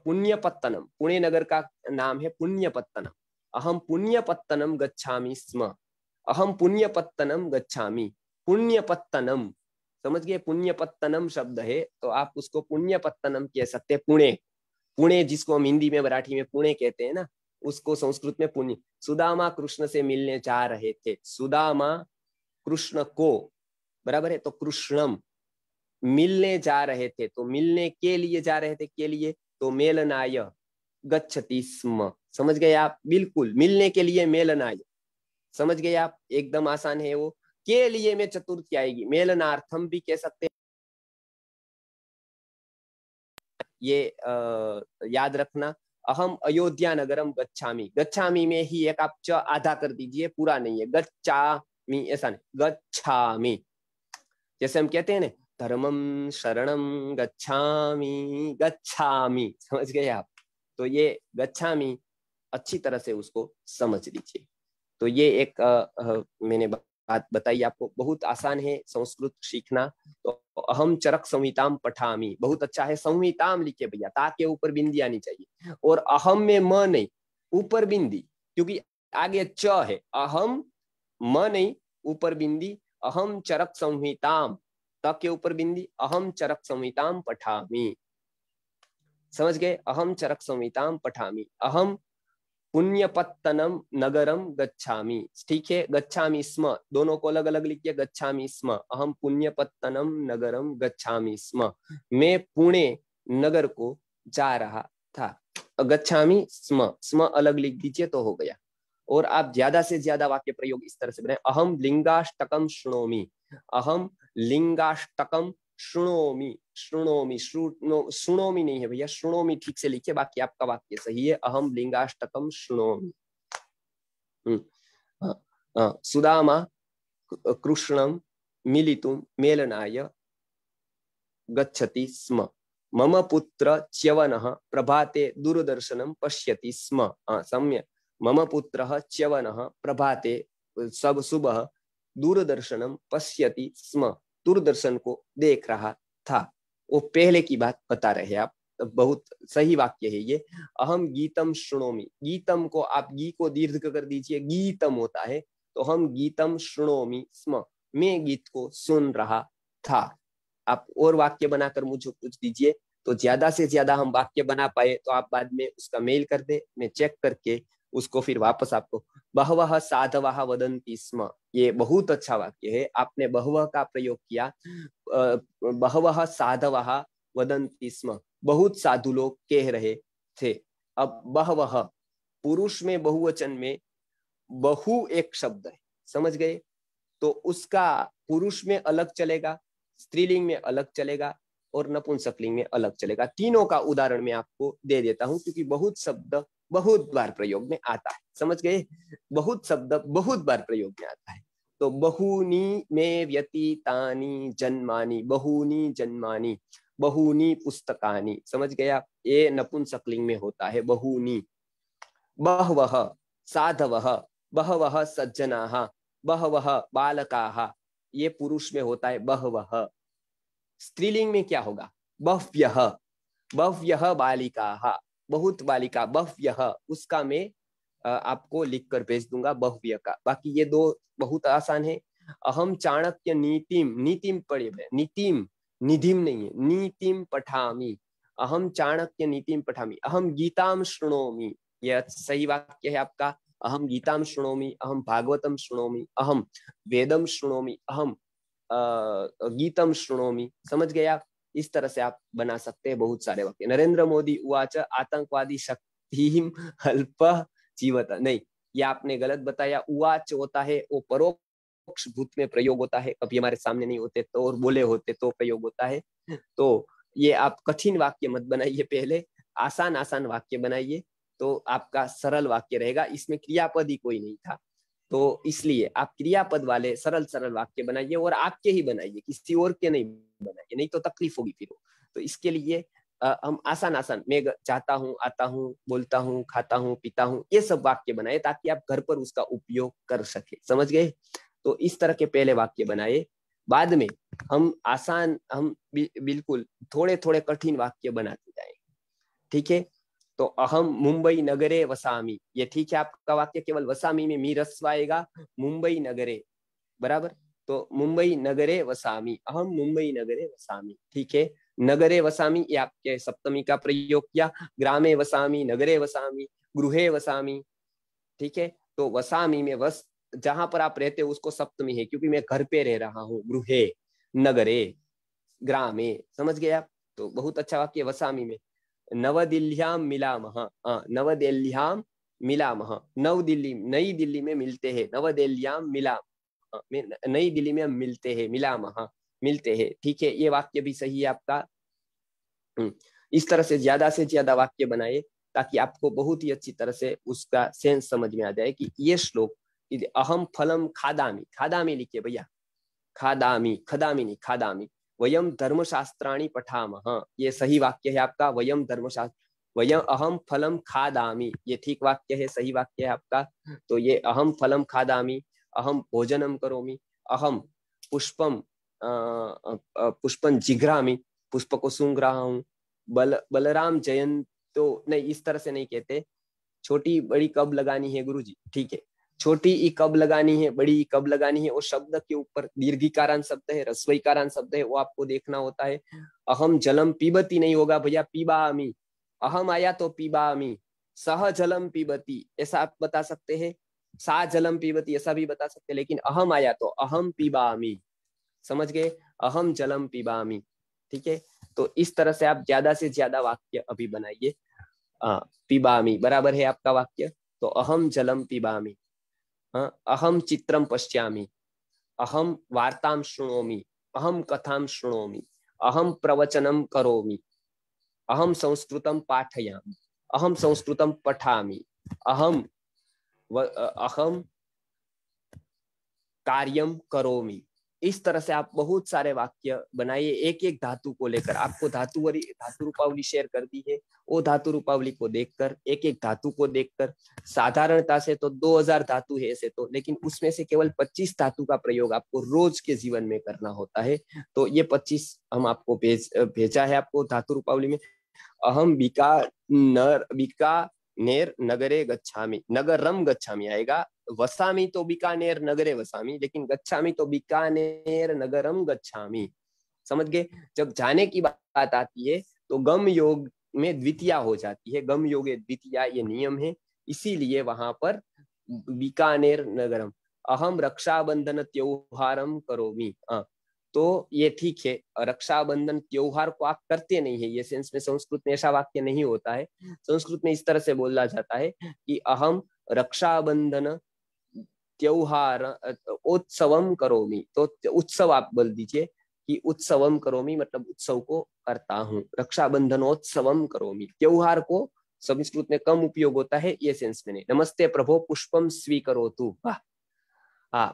पुण्यपत्तनम पुणे नगर का नाम है पुण्यपत्तनम अहम पुण्यपत्तनम गच्छामी स्म अहम पुण्यपत्तनम गच्छामी पुण्यपत्तनम समझ गए पुण्यपत्तनम शब्द है तो आप उसको पुण्यपत्तनम कह सकते हैं पुणे पुणे जिसको हम हिंदी में मराठी में पुणे कहते हैं ना उसको संस्कृत में पुण्य सुदामा कृष्ण से मिलने जा रहे थे सुदामा कृष्ण को बराबर है तो कृष्णम मिलने जा रहे थे तो मिलने के लिए जा रहे थे के लिए तो मेलनाय गच्छति स्म समझ गए आप बिल्कुल मिलने के लिए मेलनाय समझ गए आप एकदम आसान है वो के लिए में चतुर्थी आएगी मेलनार्थम भी कह सकते ये आ, याद रखना अहम अयोध्या नगरम गच्छामी गच्छामी में ही एक आप च आधा कर दीजिए पूरा नहीं है गच्छामी ऐसा नहीं गच्छामी जैसे हम कहते हैं ना धर्मम शरणम गच्छामी गच्छामी समझ गए आप तो ये गच्छामी अच्छी तरह से उसको समझ लीजिए तो ये एक आ, आ, मैंने बात बताई आपको बहुत आसान है संस्कृत सीखना तो अहम चरक संहिताम पठामी बहुत अच्छा है संहिताम लिखे भैया ताकि ऊपर बिंदी आनी चाहिए और अहम में म नहीं ऊपर बिंदी क्योंकि आगे च है अहम म नहीं ऊपर बिंदी अहम चरक संहिताम त के ऊपर बिंदी अहम चरक संहिताम पठामी समझ गए अहम चरक संहिताम पठामी अहम पुण्य पत्तनम नगरम गच्छामी ठीक है गच्छामी स्म दोनों को अलग अलग लिखिए गच्छामी स्म अहम पुण्य पत्तनम नगरम गच्छामी स्म मैं पुणे नगर को जा रहा था गच्छामी स्म स्म अलग लिख दीजिए तो हो गया और आप ज्यादा से ज्यादा वाक्य प्रयोग इस तरह से बनाए अहम लिंगाष्टकम शुणोमी अहम लिंगाष्टकम शुणोमी शुणोमी शुणोमी नहीं है भैया शुणोमी ठीक से लिखिए बाकी आपका वाक्य सही है अहम लिंगाष्टकम शुणोमी हम्म। सुदामा कृष्णम मिलितुम मेलनाय गच्छति स्म मम पुत्र च्यवन प्रभाते दूरदर्शनम पश्यति स्म सम्यक मम पुत्र च्यवन प्रभाते सब सुबह दूरदर्शन पश्यति स्म दूरदर्शन को देख रहा था वो पहले की बात बता रहे हैं आप तो बहुत सही वाक्य है ये अहम गीतम श्रणोमी गीतम को आप गी को दीर्घ कर दीजिए गीतम होता है तो हम गीतम श्रणोमी स्म मैं गीत को सुन रहा था आप और वाक्य बनाकर मुझे पूछ दीजिए तो ज्यादा से ज्यादा हम वाक्य बना पाए तो आप बाद में उसका मेल कर दे मैं चेक करके उसको फिर वापस आपको बहवह साधवाह वदंती स्म ये बहुत अच्छा वाक्य है आपने बहव का प्रयोग किया बहवह साधवाह वदंती स्म बहुत साधु लोग कह रहे थे अब बहवह पुरुष में बहुवचन में बहु एक शब्द है समझ गए तो उसका पुरुष में अलग चलेगा स्त्रीलिंग में अलग चलेगा और नपुंसकलिंग में अलग चलेगा तीनों का उदाहरण मैं आपको दे देता हूं क्योंकि बहुत शब्द बहुत बार प्रयोग में आता है समझ गए बहुत शब्द बहुत बार प्रयोग में आता है तो बहुनी में व्यतीतानी जन्मानी बहुनी जन्मानी बहुनी पुस्तकानी समझ गया ये नपुंसकलिंग में होता है बहुनी बहव साधव बहव सज्जना बहव बालका ये पुरुष में होता है बहव स्त्रीलिंग में क्या होगा बह्य बह्य बालिका बहुत बालिका बहव्य उसका मैं आपको लिख कर भेज दूंगा बहव्य का बाकी ये दो बहुत आसान है अहम चाणक्य नीतिम नीतिम पढ़े मैं नीतिम निधिम नहीं है नीतिम पठामी अहम चाणक्य नीतिम पठामी अहम गीताम श्रृणोमी यह सही वाक्य है आपका अहम गीताम श्रृणोमी अहम भागवतम श्रृणोमी अहम वेदम श्रृणोमी अहम गीतम श्रृणोमी समझ गया इस तरह से आप बना सकते हैं बहुत सारे वाक्य नरेंद्र मोदी उवाच आतंकवादी शक्ति अल्प जीवत नहीं ये आपने गलत बताया उवाच होता है वो परोक्ष भूत में प्रयोग होता है कभी हमारे सामने नहीं होते तो और बोले होते तो प्रयोग होता है तो ये आप कठिन वाक्य मत बनाइए पहले आसान आसान वाक्य बनाइए तो आपका सरल वाक्य रहेगा इसमें क्रियापद ही कोई नहीं था तो इसलिए आप क्रियापद वाले सरल सरल वाक्य बनाइए और आपके ही बनाइए किसी और के नहीं बनाइए नहीं तो तकलीफ होगी फिर तो इसके लिए आ, हम आसान आसान मैं जाता हूँ आता हूँ बोलता हूँ खाता हूँ पीता हूँ ये सब वाक्य बनाए ताकि आप घर पर उसका उपयोग कर सके समझ गए तो इस तरह के पहले वाक्य बनाए बाद में हम आसान हम बिल्कुल थोड़े थोड़े कठिन वाक्य बनाते जाएंगे ठीक है तो अहम मुंबई नगरे वसामी ये ठीक है आपका वाक्य केवल वसामी में मी आएगा मुंबई नगरे बराबर तो मुंबई नगरे वसामी अहम मुंबई नगरे वसामी ठीक है नगरे वसामी ये आपके सप्तमी का प्रयोग किया ग्रामे वसामी नगरे वसामी गृहे वसामी ठीक है तो वसामी में वस जहां पर आप रहते हो उसको सप्तमी है क्योंकि मैं घर पे रह रहा हूँ गृहे नगरे ग्रामे समझ गए आप तो बहुत अच्छा वाक्य वसामी में नवदिल्ल्याम महा नवदिल्ल्याम महा नव दिल्ली नई दिल्ली में मिलते हैं नवदिल्ल्याम मिला नई दिल्ली में हम मिलते हैं मिला महा मिलते हैं ठीक है ये वाक्य भी सही है आपका हम्म, इस तरह से ज्यादा से ज्यादा वाक्य बनाए ताकि आपको बहुत ही अच्छी तरह से उसका सेंस समझ में आ जाए कि ये श्लोक अहम फलम खादामी खादामी लिखिए भैया खादामी खदामी नहीं खादामी वयम धर्मशास्त्राणी पठामह ये सही वाक्य है आपका वयम धर्मशास्त्र वयम अहम फलम खादामी ये ठीक वाक्य है सही वाक्य है आपका तो ये अहम फलम खादामी अहम भोजनम करोमी अहम पुष्पम पुष्पम जिघ्रामी पुष्प को सूंघ रहा हूँ बल बलराम जयंत तो नहीं इस तरह से नहीं कहते छोटी बड़ी कब लगानी है गुरुजी ठीक है छोटी ई कब लगानी है बड़ी ई कब लगानी है वो शब्द के ऊपर दीर्घिकारान शब्द है कारण शब्द है वो आपको देखना होता है अहम जलम पीबती नहीं होगा भैया पीबा अमी अहम आया तो पीबा अमी सह जलम पीबती ऐसा आप बता सकते हैं सा जलम पीबती ऐसा भी बता सकते हैं लेकिन अहम आया तो अहम पीबामी समझ गए अहम जलम पीबामी ठीक है तो इस तरह से आप ज्यादा से ज्यादा वाक्य अभी बनाइए पीबामी बराबर है आपका वाक्य तो अहम जलम पीबामी अहम चित्रम पश्यामी अहम वार्ताम शुणोमी अहम कथाम शुणोमी अहम प्रवचनम करोमी अहम संस्कृतम पाठयामी अहम संस्कृतम पठामी अहम अहम कार्यम करोमी इस तरह से आप बहुत सारे वाक्य बनाइए एक एक धातु को लेकर आपको धातु धातु रूपावली शेयर कर दी है वो धातु रूपावली को देखकर एक एक धातु को देखकर साधारणता से तो 2000 धातु है ऐसे तो लेकिन उसमें से केवल 25 धातु का प्रयोग आपको रोज के जीवन में करना होता है तो ये 25 हम आपको भेज भेजा है आपको धातु रूपावली में अहम बिका नर बिका नेर नगरे गच्छामी नगरम गच्छामी आएगा वसामी तो बीकानेर नगरे वसामी लेकिन गच्छामी तो बीकानेर नगरम गच्छामी समझ गए जब जाने की बात आती है तो गम योग में द्वितीय हो जाती है गम योगे द्वितीय ये नियम है इसीलिए वहां पर बीकानेर नगरम अहम रक्षाबंधन त्योहारम करोमी हाँ। तो ये ठीक है रक्षाबंधन त्योहार को आप करते नहीं है ये सेंस में संस्कृत में ऐसा वाक्य नहीं होता है संस्कृत में इस तरह से बोला जाता है कि अहम रक्षाबंधन त्योहार उत्सवम करोमी तो उत्सव आप बोल दीजिए कि उत्सवम करोमी मतलब उत्सव को करता हूँ रक्षाबंधनोत्सवम करोमी त्योहार को संस्कृत में कम उपयोग होता है ये सेंस में नहीं नमस्ते प्रभो पुष्पम स्वीकरो तू वाह हाँ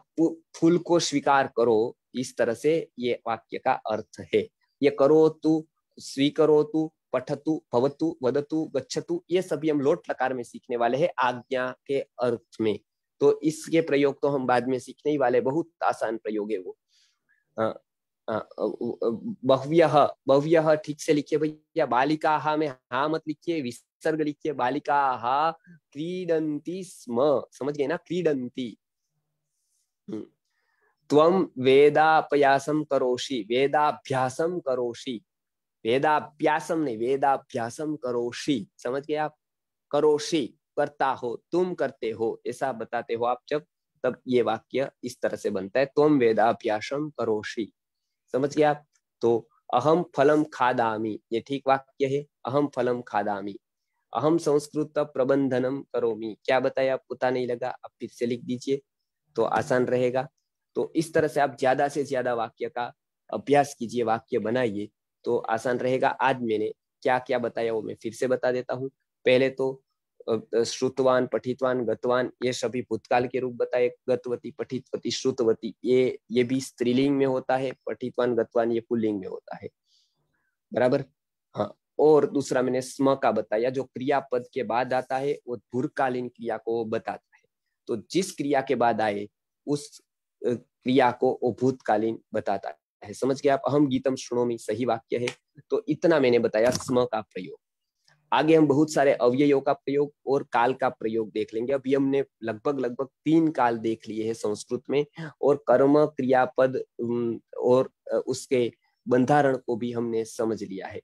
फूल को स्वीकार करो इस तरह से ये वाक्य का अर्थ है ये करो तू स्वीकरो तू पठतु भवतु वदतु गच्छतु ये सभी हम लोट लकार में सीखने वाले हैं आज्ञा के अर्थ में तो इसके प्रयोग तो हम बाद में सीखने ही वाले बहुत आसान प्रयोग है वो बहव्य बहव्य ठीक से लिखिए भैया बालिका हा में हा मत लिखिए विसर्ग लिखिए बालिका हा क्रीडंती स्म समझ गए ना क्रीडंती हम्म। त्वम वेदाप्यासम करोषि वेदाभ्यासम करोषि वेदाभ्यासम नहीं वेदाभ्यासम करोषि समझ गए आप करोषि करता हो तुम करते हो ऐसा बताते हो आप जब तब ये वाक्य इस तरह से बनता है तुम वेदाभ्यासम करोषि समझ गए आप तो अहम फलम खादामी ये ठीक वाक्य है अहम फलम खादामी अहम संस्कृत प्रबंधनम करोमी क्या बताया आप पता नहीं लगा आप फिर से लिख दीजिए तो आसान रहेगा तो इस तरह से आप ज्यादा से ज्यादा वाक्य का अभ्यास कीजिए वाक्य बनाइए तो आसान रहेगा आज मैंने क्या क्या बताया वो मैं फिर से बता देता हूँ पहले तो श्रुतवान पठितवान गतवान ये सभी भूतकाल के रूप बताए गतवती पठितवती श्रुतवती ये ये भी स्त्रीलिंग में होता है पठितवान गतवान ये पुल्लिंग में होता है बराबर हाँ और दूसरा मैंने स्म का बताया जो क्रियापद के बाद आता है वो धुरकालीन क्रिया को बताता है तो जिस क्रिया के बाद आए उस क्रिया को भूतकालीन बताता है समझ गए आप अहम गीतम में सही वाक्य है तो इतना मैंने बताया स्म का प्रयोग आगे हम बहुत सारे अव्ययों का प्रयोग और काल का प्रयोग देख लेंगे अभी हमने लगभग लगभग तीन काल देख लिए हैं संस्कृत में और कर्म क्रियापद और उसके बंधारण को भी हमने समझ लिया है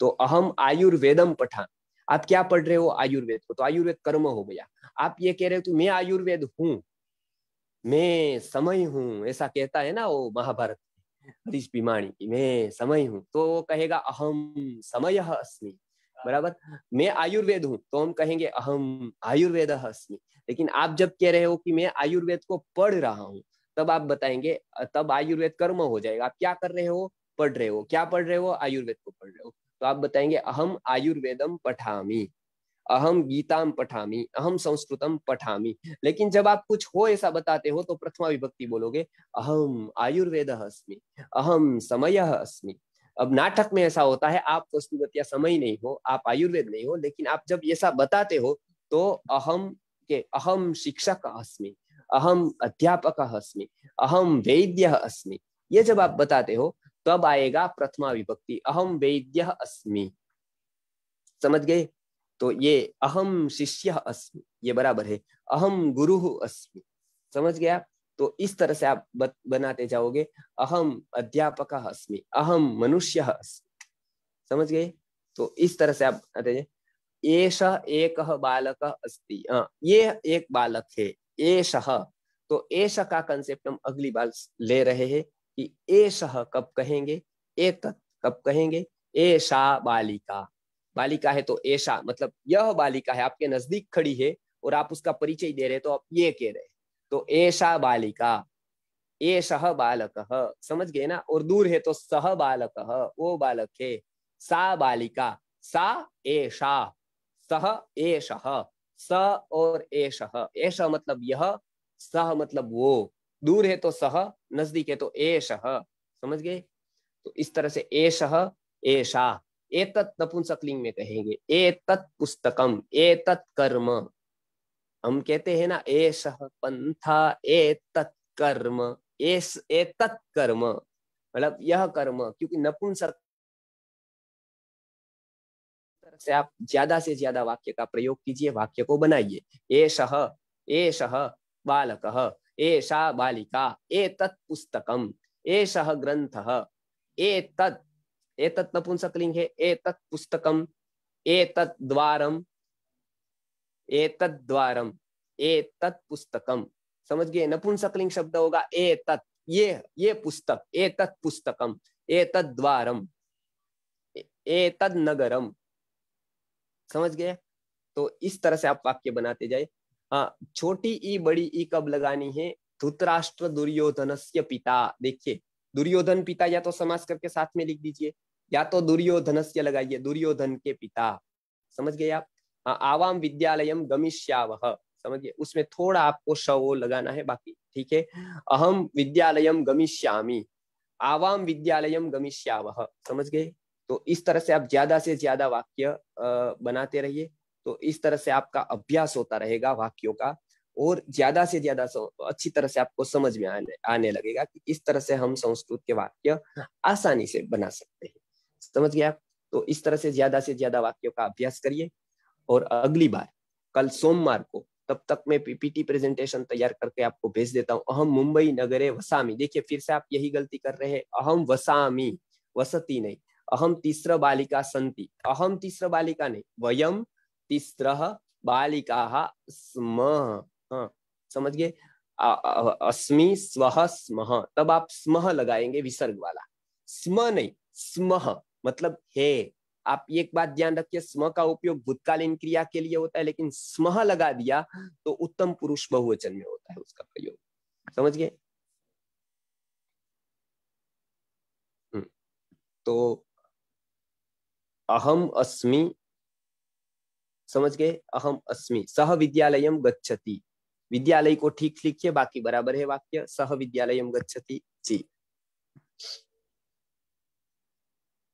तो अहम आयुर्वेदम पठान आप क्या पढ़ रहे हो आयुर्वेद को तो आयुर्वेद कर्म हो गया आप ये कह रहे हो तो मैं आयुर्वेद हूँ मैं समय हूँ ऐसा कहता है ना वो महाभारत हरीश की मैं समय हूँ तो वो कहेगा अहम समय अस्मी बराबर मैं आयुर्वेद हूँ तो हम कहेंगे अहम आयुर्वेद अस्मी लेकिन आप जब कह रहे हो कि मैं आयुर्वेद को पढ़ रहा हूँ तब आप बताएंगे तब आयुर्वेद कर्म हो जाएगा आप क्या कर रहे हो पढ़ रहे हो क्या पढ़ रहे हो आयुर्वेद को पढ़ रहे हो तो आप बताएंगे अहम आयुर्वेदम पठामी अहम गीताम पठामी अहम संस्कृतम पठामी लेकिन जब आप कुछ हो ऐसा बताते हो तो प्रथमा विभक्ति बोलोगे अहम आयुर्वेद अस्मि अहम समय अस्मि अब नाटक में ऐसा होता है आप वस्तुगत या समय नहीं हो आप आयुर्वेद नहीं हो लेकिन आप जब ऐसा बताते हो तो अहम के अहम शिक्षक अस्मि अहम अध्यापक अस्मि अहम वैद्य अस्मि ये जब आप बताते हो तब आएगा प्रथमा विभक्ति अहम वैद्य अस्मि समझ गए तो ये अहम शिष्य अस्मि ये बराबर है अहम गुरु अस्मि समझ गया तो इस तरह से आप बनाते जाओगे अहम अध्यापक अस्मि अहम मनुष्य अस्मि समझ गए तो इस तरह से आप बनाते जाए एष एक बालक अस्ति ये एक बालक है एष तो एष का कंसेप्ट हम अगली बार ले रहे हैं कि एष कब कहेंगे एक कब कहेंगे एषा बालिका बालिका है तो ऐसा मतलब यह बालिका है आपके नजदीक खड़ी है और आप उसका परिचय दे रहे तो आप ये कह रहे तो ऐसा बालिका ये सह बालक समझ गए ना और दूर है तो सह बालक वो बालक है सा बालिका सा ऐसा सह एष स और ऐश एष मतलब यह सह मतलब वो दूर है तो सह नजदीक है तो एष समझ गए तो इस तरह से ऐश ऐसा एतत् नपुंसकलिंग में कहेंगे एतत् पुस्तकम एतत् कर्म हम कहते हैं ना एस पंथा एतत् कर्म एस एतत् कर्म मतलब यह कर्म क्योंकि नपुंसक से आप ज्यादा से ज्यादा वाक्य का प्रयोग कीजिए वाक्य को बनाइए एष एष बालक एषा बालिका एतत् पुस्तकम एषः ए एतत् एतत् लिंग है एतत् पुस्तकम एतत् द्वारम एतत् द्वारम एतत् पुस्तकम समझ गए लिंग शब्द होगा एतत् ये ये पुस्तक एतत् पुस्तकम एतत् द्वारम एतत् नगरम समझ गए तो इस तरह से आप वाक्य बनाते जाए हाँ छोटी ई बड़ी ई कब लगानी है धुतराष्ट्र दुर्योधन पिता देखिए दुर्योधन पिता या तो समास करके साथ में लिख दीजिए या तो से लगाइए दुर्योधन के पिता समझ गए आप आवाम विद्यालय गमिष्याव समझ गए उसमें थोड़ा आपको शव लगाना है बाकी ठीक है अहम विद्यालय गमिष्यामी आवाम विद्यालय गमिष्याव समझ गए तो इस तरह से आप ज्यादा से ज्यादा वाक्य बनाते रहिए तो इस तरह से आपका अभ्यास होता रहेगा वाक्यों का और ज्यादा से ज्यादा अच्छी तरह से आपको समझ में आने आने लगेगा कि इस तरह से हम संस्कृत के वाक्य आसानी से बना सकते हैं समझ गया तो इस तरह से ज्यादा से ज्यादा वाक्यों का अभ्यास करिए और अगली बार कल सोमवार को तब तक मैं पीपीटी प्रेजेंटेशन तैयार करके आपको भेज देता हूँ अहम मुंबई नगरे वसामी देखिए फिर से आप यही गलती कर रहे हैं अहम वसामी वसती नहीं अहम तीसर बालिका संति अहम तीसर बालिका नहीं वयम तीसर बालिका स्म हाँ, समझ गए अस्मी स्व स्म तब आप स्म लगाएंगे विसर्ग वाला स्म नहीं स्म मतलब हे आप एक बात ध्यान रखिए स्म का उपयोग भूतकालीन क्रिया के लिए होता है लेकिन स्म लगा दिया तो उत्तम पुरुष बहुवचन में होता है उसका प्रयोग समझ गए हम्म। तो अहम अस्मि समझ गए अहम अस्मि सह विद्यालय गच्छति विद्यालय को ठीक लिखिए बाकी बराबर है वाक्य सह विद्यालय गच्छति जी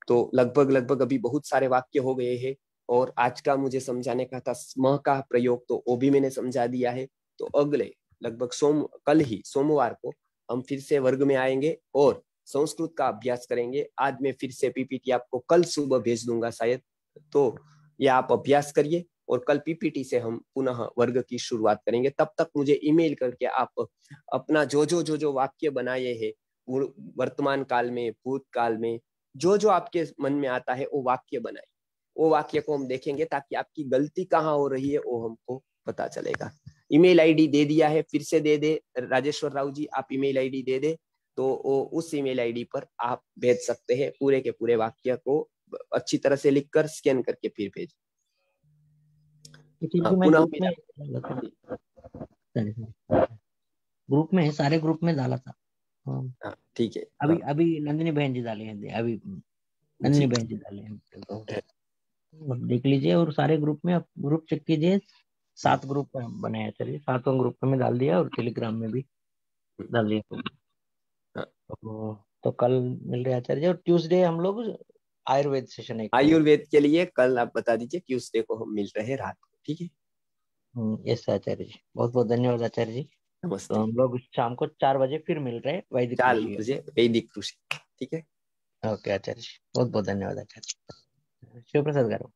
तो लगभग लगभग अभी बहुत सारे वाक्य हो गए हैं और आज का मुझे समझाने का था स्म का प्रयोग तो वो भी मैंने समझा दिया है तो अगले लगभग सोम कल ही सोमवार को हम फिर से वर्ग में आएंगे और संस्कृत का अभ्यास करेंगे आज मैं फिर से पीपीटी आपको कल सुबह भेज दूंगा शायद तो ये आप अभ्यास करिए और कल पीपीटी से हम पुनः वर्ग की शुरुआत करेंगे तब तक मुझे ईमेल करके आप अपना जो जो जो जो वाक्य बनाए हैं वर्तमान काल में भूत काल में जो जो आपके मन में आता है वो वाक्य बनाए वो वाक्य को हम देखेंगे ताकि आपकी गलती कहाँ हो रही है वो हमको पता चलेगा ईमेल आईडी दे दिया है फिर से दे दे राजेश्वर राव जी आप ईमेल आईडी दे दे तो वो उस ईमेल आईडी पर आप भेज सकते हैं पूरे के पूरे वाक्य को अच्छी तरह से लिखकर स्कैन करके फिर भेज हाँ, ग्रुप में है सारे ग्रुप में डाला था हाँ। हाँ, ठीक है अभी हाँ। अभी नंदिनी बहन जी डाले हैं अभी नंदिनी बहन जी डाले हैं देख लीजिए और सारे ग्रुप में आप ग्रुप चेक कीजिए सात ग्रुप बने हैं चलिए सातों ग्रुप में डाल दिया और टेलीग्राम में भी डाल दिया तो, तो कल मिल रहे आचार्य और ट्यूसडे हम लोग आयुर्वेद सेशन है आयुर्वेद के लिए कल आप बता दीजिए ट्यूसडे को हम मिल रहे हैं रात को ठीक है हम्म, यस आचार्य जी बहुत बहुत धन्यवाद आचार्य जी नमस्ते तो हम लोग शाम को चार बजे फिर मिल रहे हैं वैदिक चार बजे वैदिक कृषि ठीक है ओके आचार्य अच्छा, अच्छा, बहुत बहुत धन्यवाद आचार्य अच्छा, शिव प्रसाद गारू